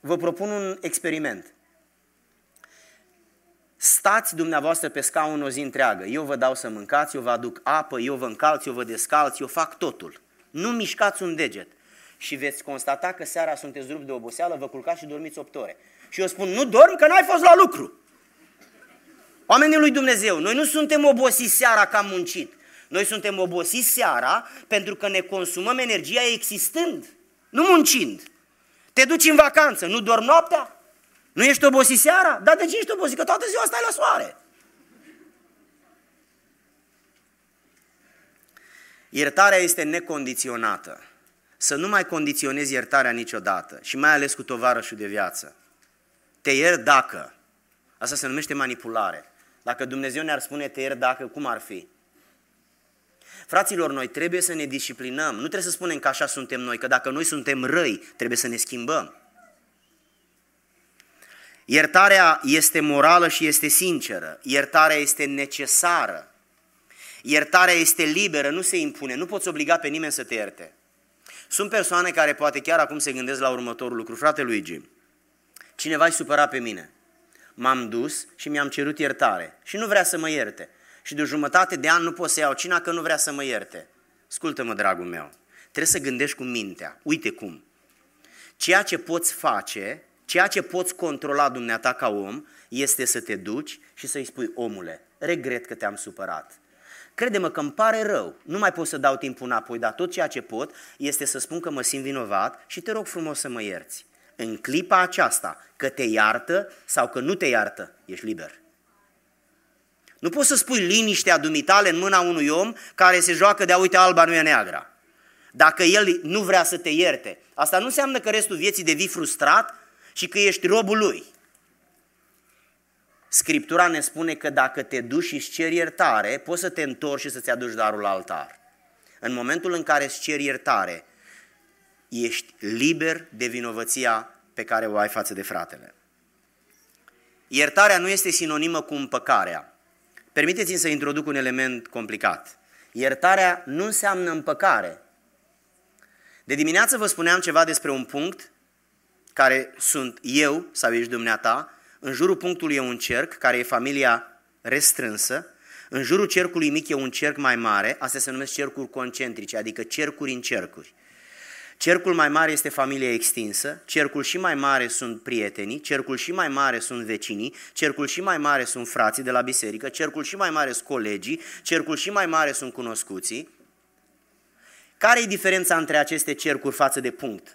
Vă propun un experiment stați dumneavoastră pe scaun o zi întreagă. Eu vă dau să mâncați, eu vă aduc apă, eu vă încalți, eu vă descalți, eu fac totul. Nu mișcați un deget. Și veți constata că seara sunteți rupt de oboseală, vă culcați și dormiți 8 ore. Și eu spun, nu dorm că n-ai fost la lucru. Oamenii lui Dumnezeu, noi nu suntem obosiți seara că am muncit. Noi suntem obosiți seara pentru că ne consumăm energia existând, nu muncind. Te duci în vacanță, nu dormi noaptea? Nu ești obosit seara? Dar de ce ești obosit? Că toată ziua stai la soare. Iertarea este necondiționată. Să nu mai condiționezi iertarea niciodată și mai ales cu tovarășul de viață. Te iert dacă. Asta se numește manipulare. Dacă Dumnezeu ne-ar spune te iert dacă, cum ar fi? Fraților, noi trebuie să ne disciplinăm. Nu trebuie să spunem că așa suntem noi, că dacă noi suntem răi, trebuie să ne schimbăm. Iertarea este morală și este sinceră. Iertarea este necesară. Iertarea este liberă, nu se impune. Nu poți obliga pe nimeni să te ierte. Sunt persoane care poate chiar acum se gândesc la următorul lucru. Frate Luigi, cineva-i supăra pe mine. M-am dus și mi-am cerut iertare și nu vrea să mă ierte. Și de jumătate de an nu pot să iau cina că nu vrea să mă ierte. Ascultă-mă, dragul meu, trebuie să gândești cu mintea. Uite cum. Ceea ce poți face Ceea ce poți controla dumneata ca om este să te duci și să-i spui, omule, regret că te-am supărat. Crede-mă că îmi pare rău, nu mai pot să dau timpul înapoi, dar tot ceea ce pot este să spun că mă simt vinovat și te rog frumos să mă ierți. În clipa aceasta, că te iartă sau că nu te iartă, ești liber. Nu poți să spui liniștea dumitale în mâna unui om care se joacă de a uite alba nu e neagra. Dacă el nu vrea să te ierte, asta nu înseamnă că restul vieții devii frustrat și că ești robul lui. Scriptura ne spune că dacă te duci și îți ceri iertare, poți să te întorci și să-ți aduci darul la altar. În momentul în care îți ceri iertare, ești liber de vinovăția pe care o ai față de fratele. Iertarea nu este sinonimă cu împăcarea. Permiteți-mi să introduc un element complicat. Iertarea nu înseamnă împăcare. De dimineață vă spuneam ceva despre un punct care sunt eu sau ești dumneata, în jurul punctului e un cerc, care e familia restrânsă, în jurul cercului mic e un cerc mai mare, astea se numesc cercuri concentrice, adică cercuri în cercuri. Cercul mai mare este familia extinsă, cercul și mai mare sunt prietenii, cercul și mai mare sunt vecinii, cercul și mai mare sunt frații de la biserică, cercul și mai mare sunt colegii, cercul și mai mare sunt cunoscuții. Care e diferența între aceste cercuri față de punct?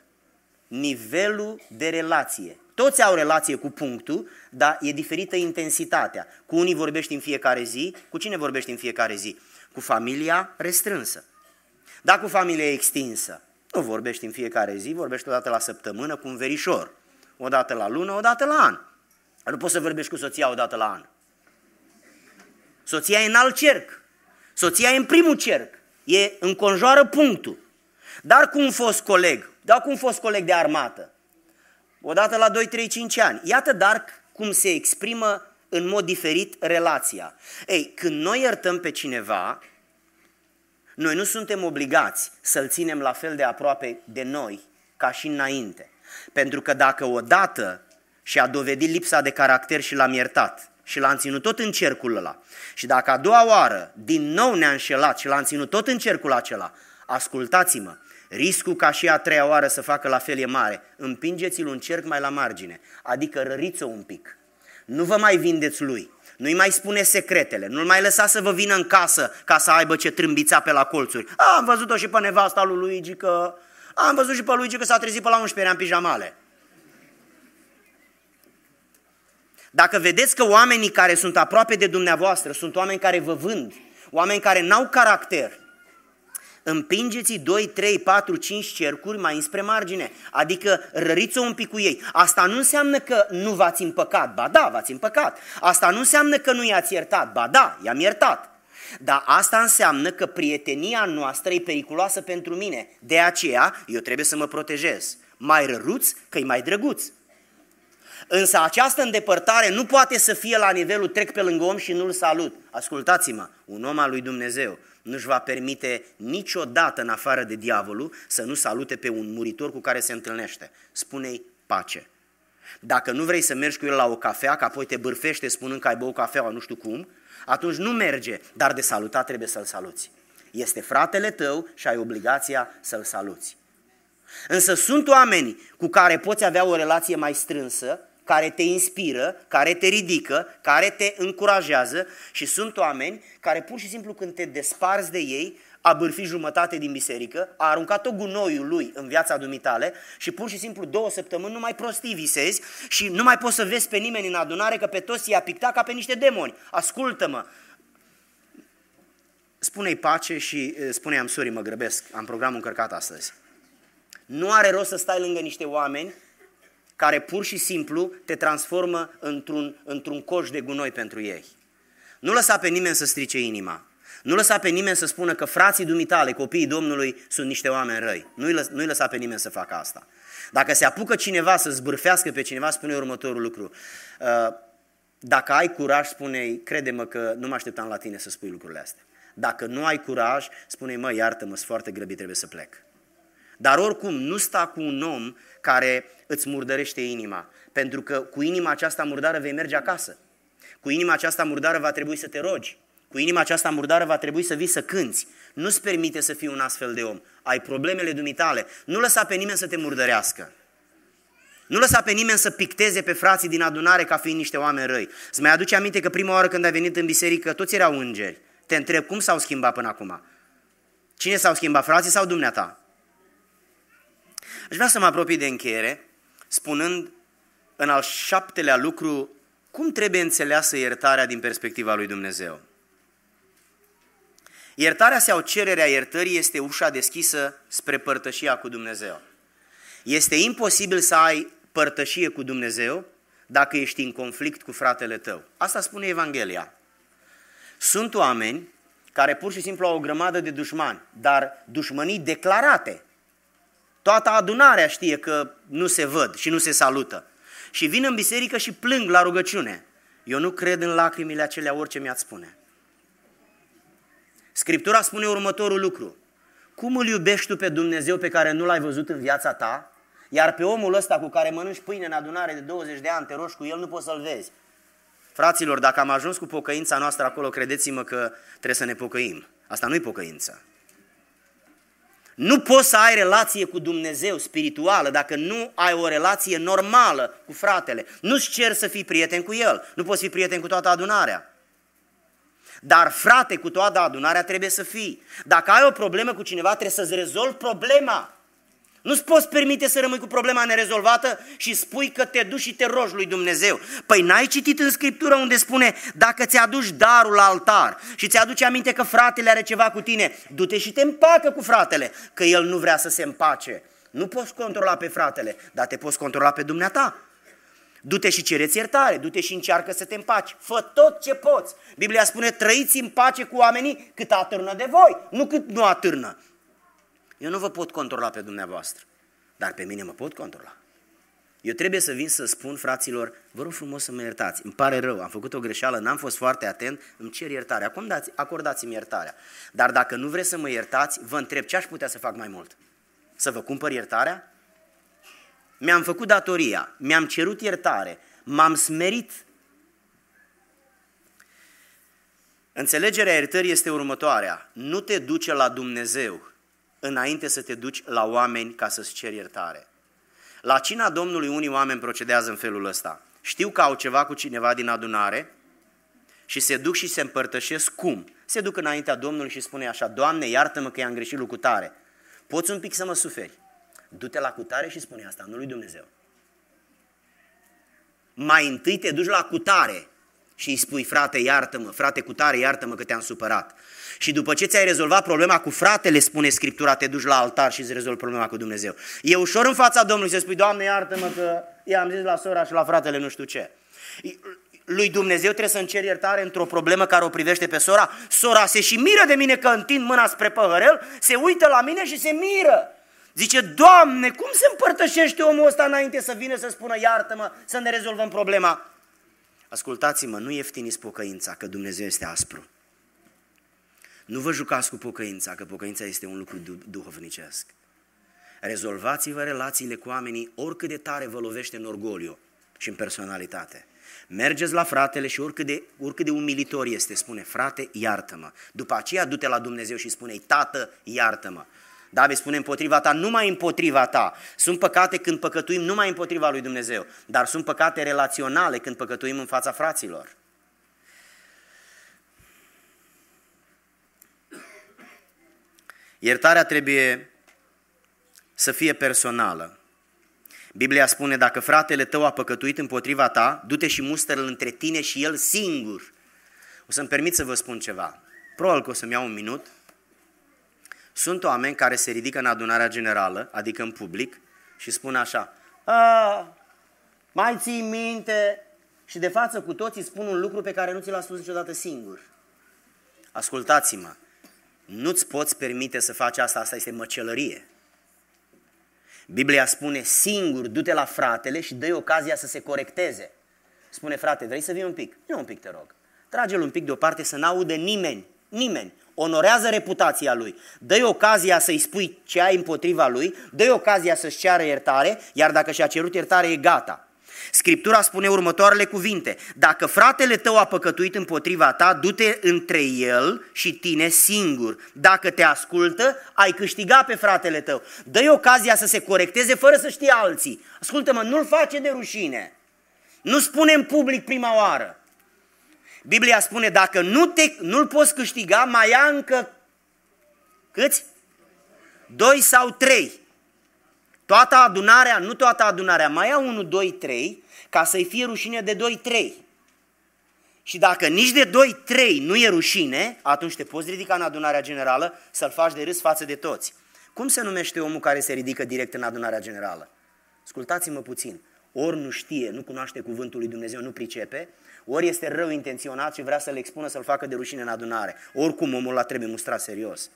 nivelul de relație. Toți au relație cu punctul, dar e diferită intensitatea. Cu unii vorbești în fiecare zi, cu cine vorbești în fiecare zi? Cu familia restrânsă. Da, cu familia extinsă. Nu vorbești în fiecare zi, vorbești odată la săptămână cu un verișor. Odată la lună, odată la an. Nu poți să vorbești cu soția odată la an. Soția e în alt cerc. Soția e în primul cerc. E înconjoară punctul. Dar cu un fost coleg, dar cum fost coleg de armată. Odată la 2-3-5 ani. Iată dar cum se exprimă în mod diferit relația. Ei, când noi iertăm pe cineva, noi nu suntem obligați să-l ținem la fel de aproape de noi ca și înainte. Pentru că dacă odată și-a dovedit lipsa de caracter și l-am iertat și l-am ținut tot în cercul ăla, și dacă a doua oară din nou ne-a înșelat și l-am ținut tot în cercul acela, ascultați-mă, Riscul ca și a treia oară să facă la fel e mare. Împingeți-l un cerc mai la margine, adică răriți-o un pic. Nu vă mai vindeți lui. Nu-i mai spune secretele, nu-l mai lăsa să vă vină în casă ca să aibă ce trâmbița pe la colțuri. A, am văzut-o și pe nevasta lui Luigi că... A, am văzut și pe Luigi că s-a trezit pe la 11 în pijamale. Dacă vedeți că oamenii care sunt aproape de dumneavoastră sunt oameni care vă vând, oameni care n-au caracter, împingeți 2, 3, 4, 5 cercuri mai înspre margine, adică răriți-o un pic cu ei. Asta nu înseamnă că nu v-ați împăcat, ba da, v-ați împăcat. Asta nu înseamnă că nu i-ați iertat, ba da, i-am iertat. Dar asta înseamnă că prietenia noastră e periculoasă pentru mine. De aceea eu trebuie să mă protejez. Mai răruți că e mai drăguț. Însă această îndepărtare nu poate să fie la nivelul trec pe lângă om și nu-l salut. Ascultați-mă, un om al lui Dumnezeu nu-și va permite niciodată, în afară de diavolul, să nu salute pe un muritor cu care se întâlnește. Spune-i pace. Dacă nu vrei să mergi cu el la o cafea, că apoi te bârfește spunând că ai băut cafeaua nu știu cum, atunci nu merge, dar de salutat trebuie să-l saluți. Este fratele tău și ai obligația să-l saluți. Însă sunt oameni cu care poți avea o relație mai strânsă, care te inspiră, care te ridică, care te încurajează și sunt oameni care pur și simplu când te desparzi de ei, a bârfit jumătate din biserică, a aruncat tot gunoiul lui în viața dumitale și pur și simplu două săptămâni nu mai prostii visezi și nu mai poți să vezi pe nimeni în adunare că pe toți i-a pictat ca pe niște demoni. Ascultă-mă! Spune-i pace și spune-i am suri, mă grăbesc, am programul încărcat astăzi. Nu are rost să stai lângă niște oameni care pur și simplu te transformă într-un, într-un coș de gunoi pentru ei. Nu lăsa pe nimeni să strice inima. Nu lăsa pe nimeni să spună că frații dumitale, copiii Domnului, sunt niște oameni răi. Nu-i, lăsa, nu lăsa pe nimeni să facă asta. Dacă se apucă cineva să zbârfească pe cineva, spune următorul lucru. Uh, dacă ai curaj, spune crede-mă că nu mă așteptam la tine să spui lucrurile astea. Dacă nu ai curaj, spune mă, iartă-mă, sunt foarte grăbit, trebuie să plec. Dar oricum, nu sta cu un om care îți murdărește inima. Pentru că cu inima aceasta murdară vei merge acasă. Cu inima aceasta murdară va trebui să te rogi. Cu inima aceasta murdară va trebui să vii să cânți. Nu-ți permite să fii un astfel de om. Ai problemele dumitale. Nu lăsa pe nimeni să te murdărească. Nu lăsa pe nimeni să picteze pe frații din adunare ca fiind niște oameni răi. să mai aduce aminte că prima oară când ai venit în biserică, toți erau îngeri. Te întreb cum s-au schimbat până acum. Cine s-au schimbat, frații sau dumneata? Aș vrea să mă apropii de încheiere, spunând în al șaptelea lucru cum trebuie înțeleasă iertarea din perspectiva lui Dumnezeu. Iertarea sau cererea iertării este ușa deschisă spre părtășia cu Dumnezeu. Este imposibil să ai părtășie cu Dumnezeu dacă ești în conflict cu fratele tău. Asta spune Evanghelia. Sunt oameni care pur și simplu au o grămadă de dușmani, dar dușmănii declarate. Toată adunarea știe că nu se văd și nu se salută. Și vin în biserică și plâng la rugăciune. Eu nu cred în lacrimile acelea orice mi-ați spune. Scriptura spune următorul lucru. Cum îl iubești tu pe Dumnezeu pe care nu l-ai văzut în viața ta, iar pe omul ăsta cu care mănânci pâine în adunare de 20 de ani, te roși cu el, nu poți să-l vezi. Fraților, dacă am ajuns cu pocăința noastră acolo, credeți-mă că trebuie să ne pocăim. Asta nu-i pocăință. Nu poți să ai relație cu Dumnezeu spirituală dacă nu ai o relație normală cu fratele. Nu-ți cer să fii prieten cu el, nu poți fi prieten cu toată adunarea. Dar frate cu toată adunarea trebuie să fii. Dacă ai o problemă cu cineva, trebuie să-ți rezolvi problema. Nu-ți poți permite să rămâi cu problema nerezolvată și spui că te duci și te rogi lui Dumnezeu. Păi n-ai citit în Scriptură unde spune, dacă ți-aduci darul la altar și ți-aduci aminte că fratele are ceva cu tine, du-te și te împacă cu fratele, că el nu vrea să se împace. Nu poți controla pe fratele, dar te poți controla pe dumneata. Du-te și cereți iertare, du-te și încearcă să te împaci. Fă tot ce poți. Biblia spune, trăiți în pace cu oamenii cât atârnă de voi, nu cât nu atârnă. Eu nu vă pot controla pe dumneavoastră, dar pe mine mă pot controla. Eu trebuie să vin să spun fraților, vă rog frumos să mă iertați, îmi pare rău, am făcut o greșeală, n-am fost foarte atent, îmi cer iertare, acum dați, acordați-mi iertarea. Dar dacă nu vreți să mă iertați, vă întreb ce aș putea să fac mai mult? Să vă cumpăr iertarea? Mi-am făcut datoria, mi-am cerut iertare, m-am smerit. Înțelegerea iertării este următoarea, nu te duce la Dumnezeu, înainte să te duci la oameni ca să-ți ceri iertare. La cina Domnului unii oameni procedează în felul ăsta. Știu că au ceva cu cineva din adunare și se duc și se împărtășesc cum? Se duc înaintea Domnului și spune așa, Doamne, iartă-mă că i-am greșit lui tare. Poți un pic să mă suferi. Du-te la cutare și spune asta, nu lui Dumnezeu. Mai întâi te duci la cutare și îi spui, frate, iartă-mă, frate, cu tare, iartă-mă că te-am supărat. Și după ce ți-ai rezolvat problema cu fratele, spune Scriptura, te duci la altar și îți rezolvi problema cu Dumnezeu. E ușor în fața Domnului să spui, Doamne, iartă-mă că i-am zis la sora și la fratele nu știu ce. Lui Dumnezeu trebuie să înceri iertare într-o problemă care o privește pe sora. Sora se și miră de mine că întind mâna spre păhărel, se uită la mine și se miră. Zice, Doamne, cum se împărtășește omul ăsta înainte să vină să spună iartă-mă, să ne rezolvăm problema? Ascultați-mă, nu ieftiniți pocăința, că Dumnezeu este aspru. Nu vă jucați cu pocăința, că pocăința este un lucru duhovnicesc. Rezolvați-vă relațiile cu oamenii oricât de tare vă lovește în orgoliu și în personalitate. Mergeți la fratele și oricât de, oricât de umilitor este, spune, frate, iartă-mă. După aceea du-te la Dumnezeu și spune-i, tată, iartă-mă. David spune împotriva ta, numai împotriva ta. Sunt păcate când păcătuim numai împotriva lui Dumnezeu, dar sunt păcate relaționale când păcătuim în fața fraților. Iertarea trebuie să fie personală. Biblia spune, dacă fratele tău a păcătuit împotriva ta, du-te și musteră-l între tine și el singur. O să-mi permit să vă spun ceva. Probabil că o să-mi iau un minut sunt oameni care se ridică în adunarea generală, adică în public, și spun așa, A, mai ții minte? Și de față cu toții spun un lucru pe care nu ți l-a spus niciodată singur. Ascultați-mă, nu-ți poți permite să faci asta, asta este măcelărie. Biblia spune singur, du-te la fratele și dă-i ocazia să se corecteze. Spune, frate, vrei să vii un pic? Nu un pic, te rog. Trage-l un pic deoparte să n-audă nimeni, nimeni onorează reputația lui, dă-i ocazia să-i spui ce ai împotriva lui, dă-i ocazia să-și ceară iertare, iar dacă și-a cerut iertare e gata. Scriptura spune următoarele cuvinte, dacă fratele tău a păcătuit împotriva ta, du-te între el și tine singur. Dacă te ascultă, ai câștigat pe fratele tău. Dă-i ocazia să se corecteze fără să știe alții. Ascultă-mă, nu-l face de rușine. Nu spune în public prima oară. Biblia spune, dacă nu te, nu-l poți câștiga, mai ia încă câți? Doi sau trei. Toată adunarea, nu toată adunarea, mai ia unul, doi, trei, ca să-i fie rușine de doi, trei. Și dacă nici de 2, 3 nu e rușine, atunci te poți ridica în adunarea generală să-l faci de râs față de toți. Cum se numește omul care se ridică direct în adunarea generală? Ascultați-mă puțin. Ori nu știe, nu cunoaște cuvântul lui Dumnezeu, nu pricepe, ori este rău intenționat și vrea să-l expună să-l facă de rușine în adunare. Oricum omul ăla trebuie mustrat serios.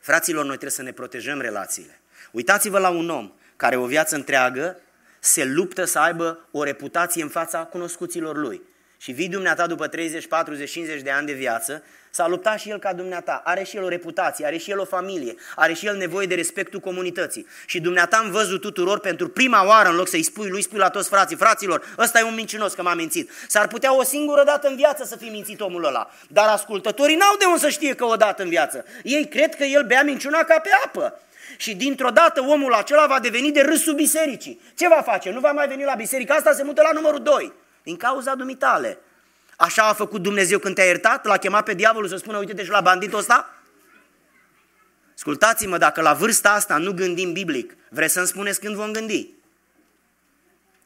Fraților, noi trebuie să ne protejăm relațiile. Uitați-vă la un om care o viață întreagă se luptă să aibă o reputație în fața cunoscuților lui. Și vii dumneata după 30, 40, 50 de ani de viață S-a luptat și el ca dumneata. Are și el o reputație, are și el o familie, are și el nevoie de respectul comunității. Și dumneata în văzut tuturor, pentru prima oară, în loc să-i spui lui, spui la toți frații, fraților, ăsta e un mincinos că m-a mințit. S-ar putea o singură dată în viață să fi mințit omul ăla. Dar ascultătorii n-au de unde să știe că o dată în viață. Ei cred că el bea minciuna ca pe apă. Și dintr-o dată omul acela va deveni de râsul bisericii. Ce va face? Nu va mai veni la biserică, asta se mută la numărul 2. Din cauza dumitale. Așa a făcut Dumnezeu când te-a iertat? L-a chemat pe diavolul să spună, uite-te și la banditul ăsta? Ascultați-mă, dacă la vârsta asta nu gândim biblic, vreți să-mi spuneți când vom gândi?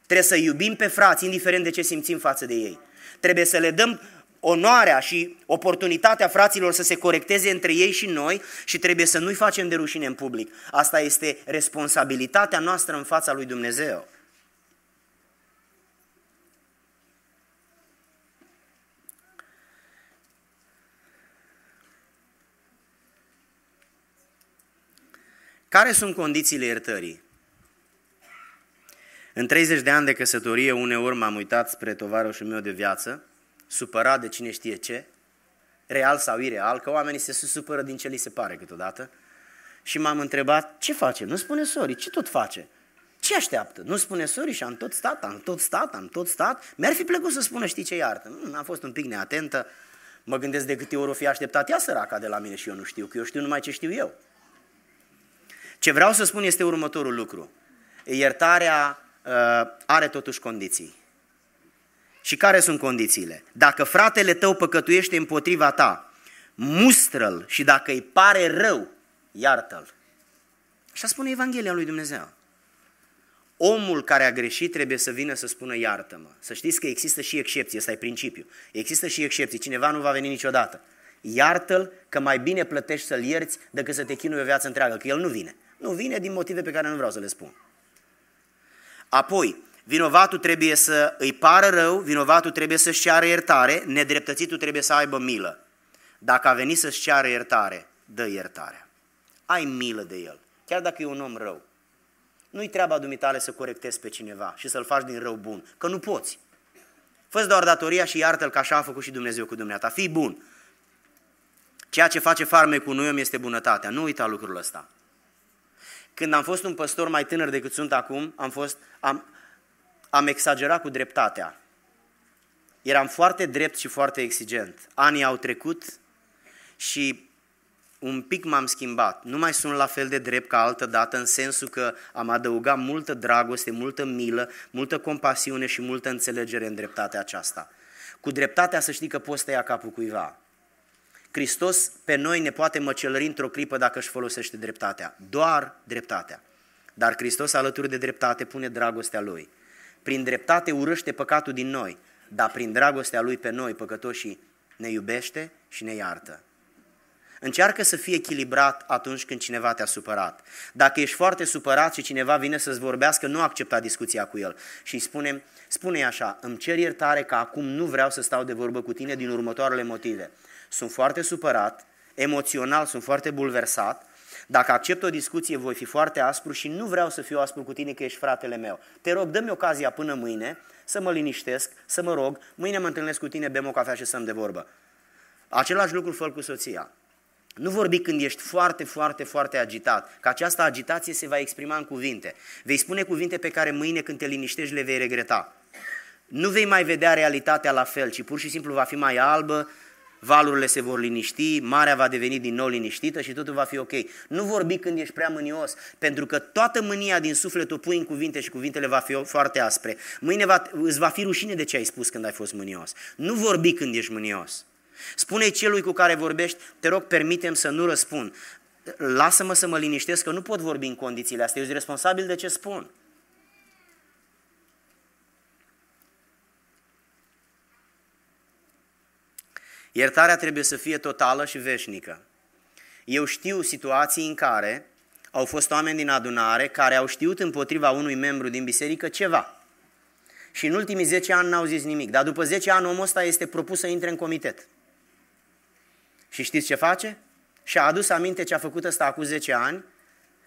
Trebuie să iubim pe frați, indiferent de ce simțim față de ei. Trebuie să le dăm onoarea și oportunitatea fraților să se corecteze între ei și noi și trebuie să nu-i facem de rușine în public. Asta este responsabilitatea noastră în fața lui Dumnezeu. Care sunt condițiile iertării? În 30 de ani de căsătorie, uneori m-am uitat spre tovarășul meu de viață, supărat de cine știe ce, real sau ireal, că oamenii se supără din ce li se pare câteodată, și m-am întrebat, ce face? Nu spune sori, ce tot face? Ce așteaptă? Nu spune sori și am tot stat, am tot stat, am tot stat. Mi-ar fi plăcut să spună știi ce iartă. Nu, mm, am fost un pic neatentă. Mă gândesc de câte ori o fi așteptat ea săraca de la mine și eu nu știu, că eu știu numai ce știu eu. Ce vreau să spun este următorul lucru. Iertarea uh, are totuși condiții. Și care sunt condițiile? Dacă fratele tău păcătuiește împotriva ta, mustră-l și dacă îi pare rău, iartă-l. Așa spune Evanghelia lui Dumnezeu. Omul care a greșit trebuie să vină să spună iartă-mă. Să știți că există și excepții, ăsta e principiu. Există și excepții, cineva nu va veni niciodată. Iartă-l că mai bine plătești să-l ierți decât să te chinui o viață întreagă, că el nu vine. Nu vine din motive pe care nu vreau să le spun. Apoi, vinovatul trebuie să îi pară rău, vinovatul trebuie să-și ceară iertare, nedreptățitul trebuie să aibă milă. Dacă a venit să-și ceară iertare, dă iertarea. Ai milă de el, chiar dacă e un om rău. Nu-i treaba dumitale să corectezi pe cineva și să-l faci din rău bun, că nu poți. fă doar datoria și iartă-l ca așa a făcut și Dumnezeu cu dumneata. Fii bun. Ceea ce face farme cu noi este bunătatea. Nu uita lucrul ăsta. Când am fost un păstor mai tânăr decât sunt acum, am, fost, am, am exagerat cu dreptatea. Eram foarte drept și foarte exigent. Anii au trecut și un pic m-am schimbat. Nu mai sunt la fel de drept ca altă dată, în sensul că am adăugat multă dragoste, multă milă, multă compasiune și multă înțelegere în dreptatea aceasta. Cu dreptatea să știi că poți să ia capul cuiva. Hristos pe noi ne poate măcelări într-o clipă dacă își folosește dreptatea, doar dreptatea. Dar Hristos alături de dreptate pune dragostea Lui. Prin dreptate urăște păcatul din noi, dar prin dragostea Lui pe noi, păcătoșii, ne iubește și ne iartă. Încearcă să fii echilibrat atunci când cineva te-a supărat. Dacă ești foarte supărat și cineva vine să-ți vorbească, nu accepta discuția cu el. Și îi spune, spune așa, îmi cer iertare că acum nu vreau să stau de vorbă cu tine din următoarele motive sunt foarte supărat, emoțional sunt foarte bulversat, dacă accept o discuție, voi fi foarte aspru și nu vreau să fiu aspru cu tine că ești fratele meu. Te rog, dă-mi ocazia până mâine să mă liniștesc, să mă rog, mâine mă întâlnesc cu tine, bem o cafea și să-mi de vorbă. Același lucru fă cu soția. Nu vorbi când ești foarte, foarte, foarte agitat, că această agitație se va exprima în cuvinte. Vei spune cuvinte pe care mâine când te liniștești le vei regreta. Nu vei mai vedea realitatea la fel, ci pur și simplu va fi mai albă, valurile se vor liniști, marea va deveni din nou liniștită și totul va fi ok. Nu vorbi când ești prea mânios, pentru că toată mânia din suflet o pui în cuvinte și cuvintele va fi foarte aspre. Mâine va, îți va fi rușine de ce ai spus când ai fost mânios. Nu vorbi când ești mânios. Spune celui cu care vorbești, te rog, permitem să nu răspund. Lasă-mă să mă liniștesc că nu pot vorbi în condițiile astea, eu sunt responsabil de ce spun. Iertarea trebuie să fie totală și veșnică. Eu știu situații în care au fost oameni din adunare care au știut împotriva unui membru din biserică ceva. Și în ultimii 10 ani n-au zis nimic. Dar după 10 ani omul ăsta este propus să intre în comitet. Și știți ce face? Și-a adus aminte ce a făcut ăsta acum 10 ani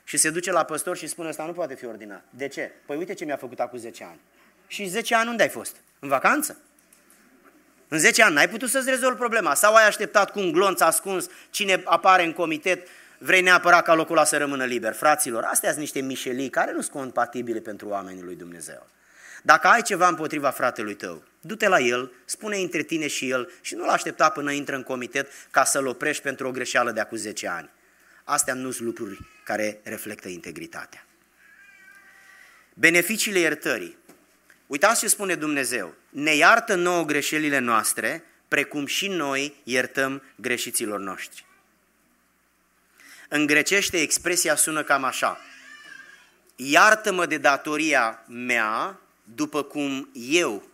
și se duce la păstor și spune, ăsta nu poate fi ordinat. De ce? Păi uite ce mi-a făcut acum 10 ani. Și 10 ani unde ai fost? În vacanță? În 10 ani n-ai putut să-ți rezolvi problema sau ai așteptat cu un glonț ascuns cine apare în comitet, vrei neapărat ca locul ăla să rămână liber. Fraților, astea sunt niște mișelii care nu sunt compatibile pentru oamenii lui Dumnezeu. Dacă ai ceva împotriva fratelui tău, du-te la el, spune între tine și el și nu-l aștepta până intră în comitet ca să-l oprești pentru o greșeală de acum 10 ani. Astea nu sunt lucruri care reflectă integritatea. Beneficiile iertării. Uitați ce spune Dumnezeu. Ne iartă nouă greșelile noastre, precum și noi iertăm greșiților noștri. În grecește expresia sună cam așa. Iartă-mă de datoria mea, după cum eu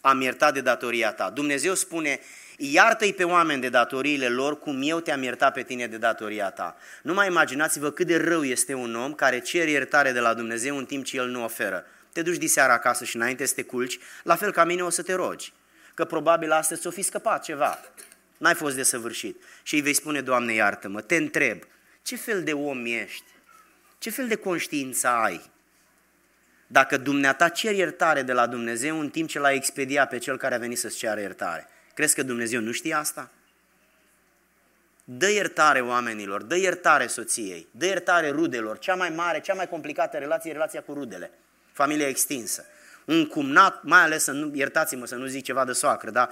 am iertat de datoria ta. Dumnezeu spune, iartă-i pe oameni de datoriile lor, cum eu te-am iertat pe tine de datoria ta. Nu mai imaginați-vă cât de rău este un om care cere iertare de la Dumnezeu în timp ce el nu oferă. Te duci diseară acasă și înainte să te culci, la fel ca mine o să te rogi. Că probabil astăzi o fi scăpat ceva. N-ai fost desăvârșit. Și îi vei spune, Doamne, iartă-mă, te întreb, ce fel de om ești? Ce fel de conștiință ai? Dacă dumneata ceri iertare de la Dumnezeu în timp ce l-ai expedia pe cel care a venit să-ți ceară iertare, crezi că Dumnezeu nu știe asta? Dă iertare oamenilor, dă iertare soției, dă iertare rudelor. Cea mai mare, cea mai complicată relație e relația cu rudele familie extinsă. Un cumnat, mai ales, să nu, iertați-mă să nu zic ceva de soacră, dar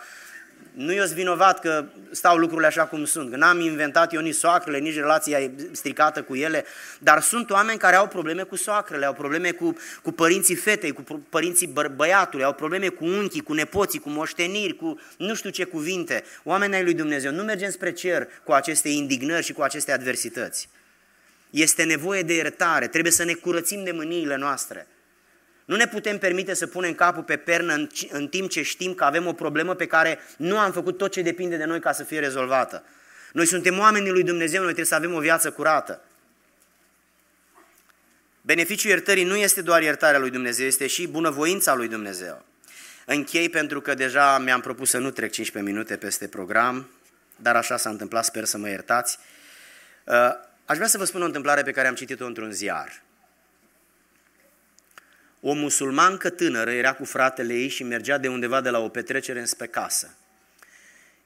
nu eu sunt vinovat că stau lucrurile așa cum sunt, că n-am inventat eu nici soacrele, nici relația e stricată cu ele, dar sunt oameni care au probleme cu soacrele, au probleme cu, cu părinții fetei, cu părinții bă- băiatului, au probleme cu unchii, cu nepoții, cu moșteniri, cu nu știu ce cuvinte. Oamenii ai lui Dumnezeu, nu mergem spre cer cu aceste indignări și cu aceste adversități. Este nevoie de iertare, trebuie să ne curățim de mâniile noastre. Nu ne putem permite să punem capul pe pernă în, în timp ce știm că avem o problemă pe care nu am făcut tot ce depinde de noi ca să fie rezolvată. Noi suntem oamenii lui Dumnezeu, noi trebuie să avem o viață curată. Beneficiul iertării nu este doar iertarea lui Dumnezeu, este și bunăvoința lui Dumnezeu. Închei pentru că deja mi-am propus să nu trec 15 minute peste program, dar așa s-a întâmplat, sper să mă iertați. Uh, aș vrea să vă spun o întâmplare pe care am citit-o într-un ziar o musulmancă tânără era cu fratele ei și mergea de undeva de la o petrecere înspre casă.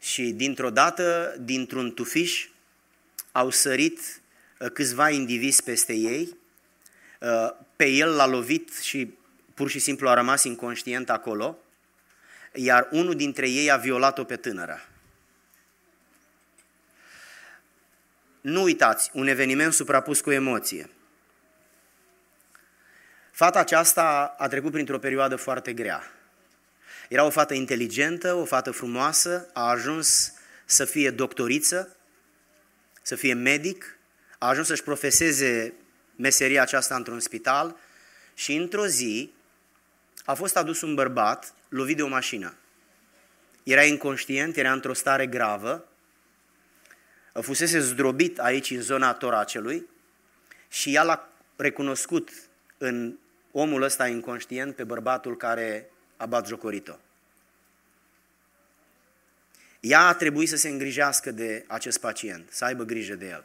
Și dintr-o dată, dintr-un tufiș, au sărit uh, câțiva indivizi peste ei, uh, pe el l-a lovit și pur și simplu a rămas inconștient acolo, iar unul dintre ei a violat-o pe tânără. Nu uitați, un eveniment suprapus cu emoție. Fata aceasta a trecut printr-o perioadă foarte grea. Era o fată inteligentă, o fată frumoasă, a ajuns să fie doctoriță, să fie medic, a ajuns să-și profeseze meseria aceasta într-un spital și într-o zi a fost adus un bărbat lovit de o mașină. Era inconștient, era într-o stare gravă, fusese zdrobit aici în zona toracelui și ea l-a recunoscut în omul ăsta inconștient pe bărbatul care a bat o Ea a trebuit să se îngrijească de acest pacient, să aibă grijă de el.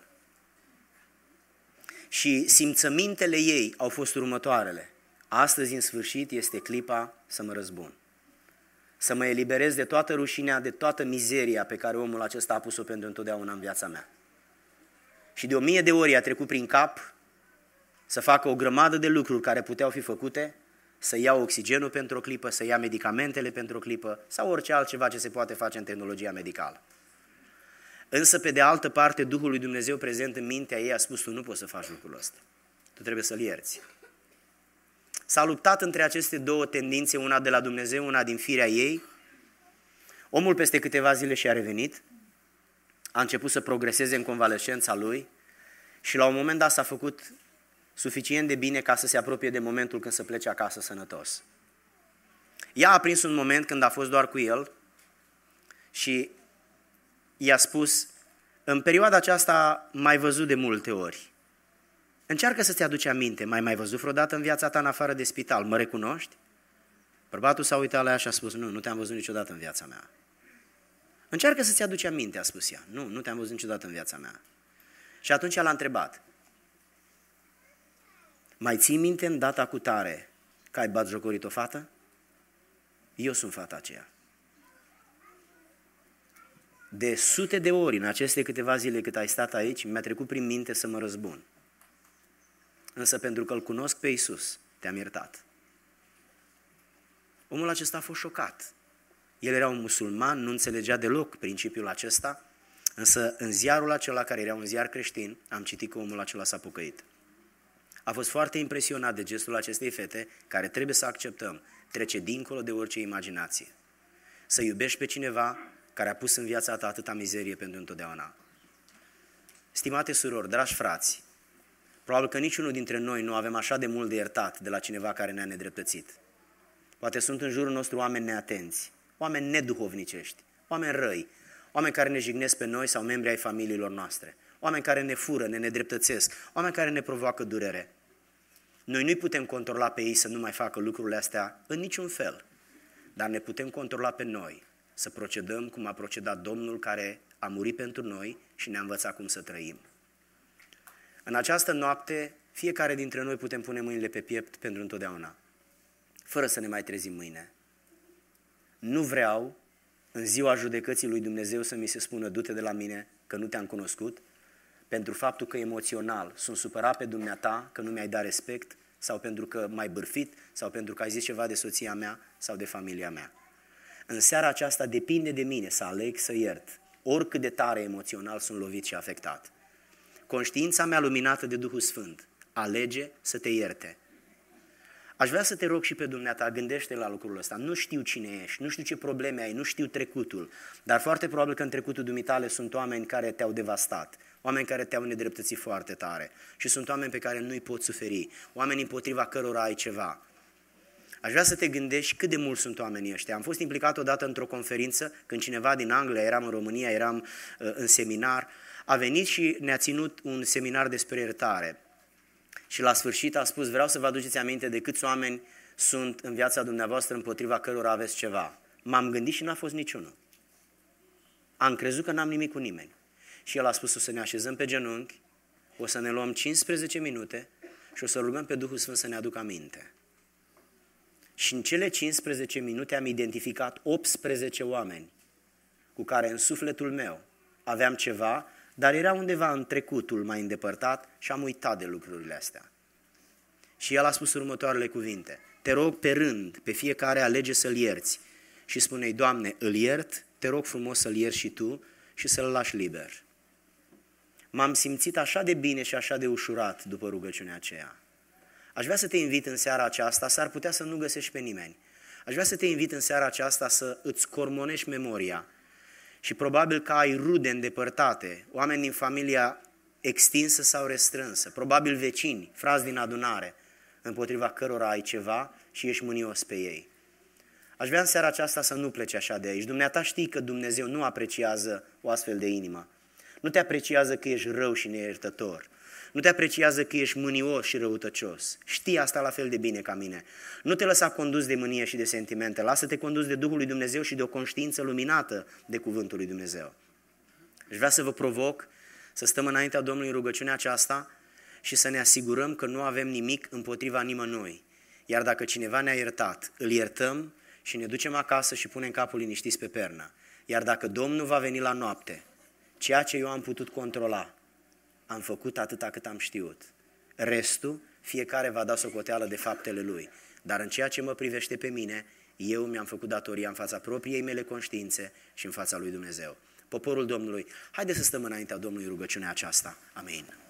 Și simțămintele ei au fost următoarele. Astăzi, în sfârșit, este clipa să mă răzbun. Să mă eliberez de toată rușinea, de toată mizeria pe care omul acesta a pus-o pentru întotdeauna în viața mea. Și de o mie de ori a trecut prin cap să facă o grămadă de lucruri care puteau fi făcute, să ia oxigenul pentru o clipă, să ia medicamentele pentru o clipă sau orice altceva ce se poate face în tehnologia medicală. Însă, pe de altă parte, Duhul lui Dumnezeu prezent în mintea ei a spus, tu nu poți să faci lucrul ăsta. Tu trebuie să-l ierți. S-a luptat între aceste două tendințe, una de la Dumnezeu, una din firea ei. Omul peste câteva zile și-a revenit, a început să progreseze în convalescența lui și la un moment dat s-a făcut suficient de bine ca să se apropie de momentul când să plece acasă sănătos. Ea a prins un moment când a fost doar cu el și i-a spus, în perioada aceasta mai văzut de multe ori. Încearcă să-ți aduci aminte, mai mai văzut vreodată în viața ta în afară de spital, mă recunoști? Bărbatul s-a uitat la ea și a spus, nu, nu te-am văzut niciodată în viața mea. Încearcă să-ți aduci aminte, a spus ea. Nu, nu te-am văzut niciodată în viața mea. Și atunci l-a întrebat, mai ții minte în data cu tare că ai batjocorit o fată? Eu sunt fata aceea. De sute de ori în aceste câteva zile cât ai stat aici, mi-a trecut prin minte să mă răzbun. Însă pentru că îl cunosc pe Isus, te-am iertat. Omul acesta a fost șocat. El era un musulman, nu înțelegea deloc principiul acesta, însă în ziarul acela, care era un ziar creștin, am citit că omul acela s-a pocăit. A fost foarte impresionat de gestul acestei fete, care trebuie să acceptăm, trece dincolo de orice imaginație. Să iubești pe cineva care a pus în viața ta atâta mizerie pentru întotdeauna. Stimate surori, dragi frați, probabil că niciunul dintre noi nu avem așa de mult de iertat de la cineva care ne-a nedreptățit. Poate sunt în jurul nostru oameni neatenți, oameni neduhovnicești, oameni răi, oameni care ne jignesc pe noi sau membri ai familiilor noastre, oameni care ne fură, ne nedreptățesc, oameni care ne provoacă durere. Noi nu-i putem controla pe ei să nu mai facă lucrurile astea în niciun fel, dar ne putem controla pe noi să procedăm cum a procedat Domnul care a murit pentru noi și ne-a învățat cum să trăim. În această noapte, fiecare dintre noi putem pune mâinile pe piept pentru întotdeauna, fără să ne mai trezim mâine. Nu vreau, în ziua judecății lui Dumnezeu, să mi se spună, du-te de la mine, că nu te-am cunoscut, pentru faptul că emoțional sunt supărat pe dumneata că nu mi-ai dat respect sau pentru că m-ai bârfit sau pentru că ai zis ceva de soția mea sau de familia mea. În seara aceasta depinde de mine să aleg să iert, oricât de tare emoțional sunt lovit și afectat. Conștiința mea luminată de Duhul Sfânt alege să te ierte. Aș vrea să te rog și pe dumneata, gândește la lucrul ăsta. Nu știu cine ești, nu știu ce probleme ai, nu știu trecutul, dar foarte probabil că în trecutul dumitale sunt oameni care te-au devastat oameni care te-au nedreptățit foarte tare și sunt oameni pe care nu-i poți suferi, oameni împotriva cărora ai ceva. Aș vrea să te gândești cât de mult sunt oamenii ăștia. Am fost implicat odată într-o conferință, când cineva din Anglia, eram în România, eram uh, în seminar, a venit și ne-a ținut un seminar despre iertare. Și la sfârșit a spus, vreau să vă aduceți aminte de câți oameni sunt în viața dumneavoastră împotriva cărora aveți ceva. M-am gândit și n-a fost niciunul. Am crezut că n-am nimic cu nimeni. Și el a spus o să ne așezăm pe genunchi, o să ne luăm 15 minute și o să rugăm pe Duhul Sfânt să ne aducă aminte. Și în cele 15 minute am identificat 18 oameni cu care în sufletul meu aveam ceva, dar era undeva în trecutul mai îndepărtat și am uitat de lucrurile astea. Și el a spus următoarele cuvinte. Te rog pe rând, pe fiecare alege să-l ierți. Și spune Doamne, îl iert, te rog frumos să-l ierți și tu și să-l lași liber. M-am simțit așa de bine și așa de ușurat după rugăciunea aceea. Aș vrea să te invit în seara aceasta, s-ar putea să nu găsești pe nimeni. Aș vrea să te invit în seara aceasta să îți cormonești memoria și probabil că ai rude îndepărtate, oameni din familia extinsă sau restrânsă, probabil vecini, frați din adunare, împotriva cărora ai ceva și ești mânios pe ei. Aș vrea în seara aceasta să nu pleci așa de aici. Dumneata știi că Dumnezeu nu apreciază o astfel de inimă. Nu te apreciază că ești rău și neiertător. Nu te apreciază că ești mânios și răutăcios. Știi asta la fel de bine ca mine. Nu te lăsa condus de mânie și de sentimente. Lasă-te condus de Duhul lui Dumnezeu și de o conștiință luminată de Cuvântul lui Dumnezeu. Aș vrea să vă provoc să stăm înaintea Domnului în rugăciunea aceasta și să ne asigurăm că nu avem nimic împotriva nimănui. Iar dacă cineva ne-a iertat, îl iertăm și ne ducem acasă și punem capul liniștit pe pernă. Iar dacă Domnul va veni la noapte Ceea ce eu am putut controla, am făcut atâta cât am știut. Restul, fiecare va da socoteală de faptele lui. Dar în ceea ce mă privește pe mine, eu mi-am făcut datoria în fața propriei mele conștiințe și în fața lui Dumnezeu. Poporul Domnului, haide să stăm înaintea Domnului rugăciunea aceasta. Amin.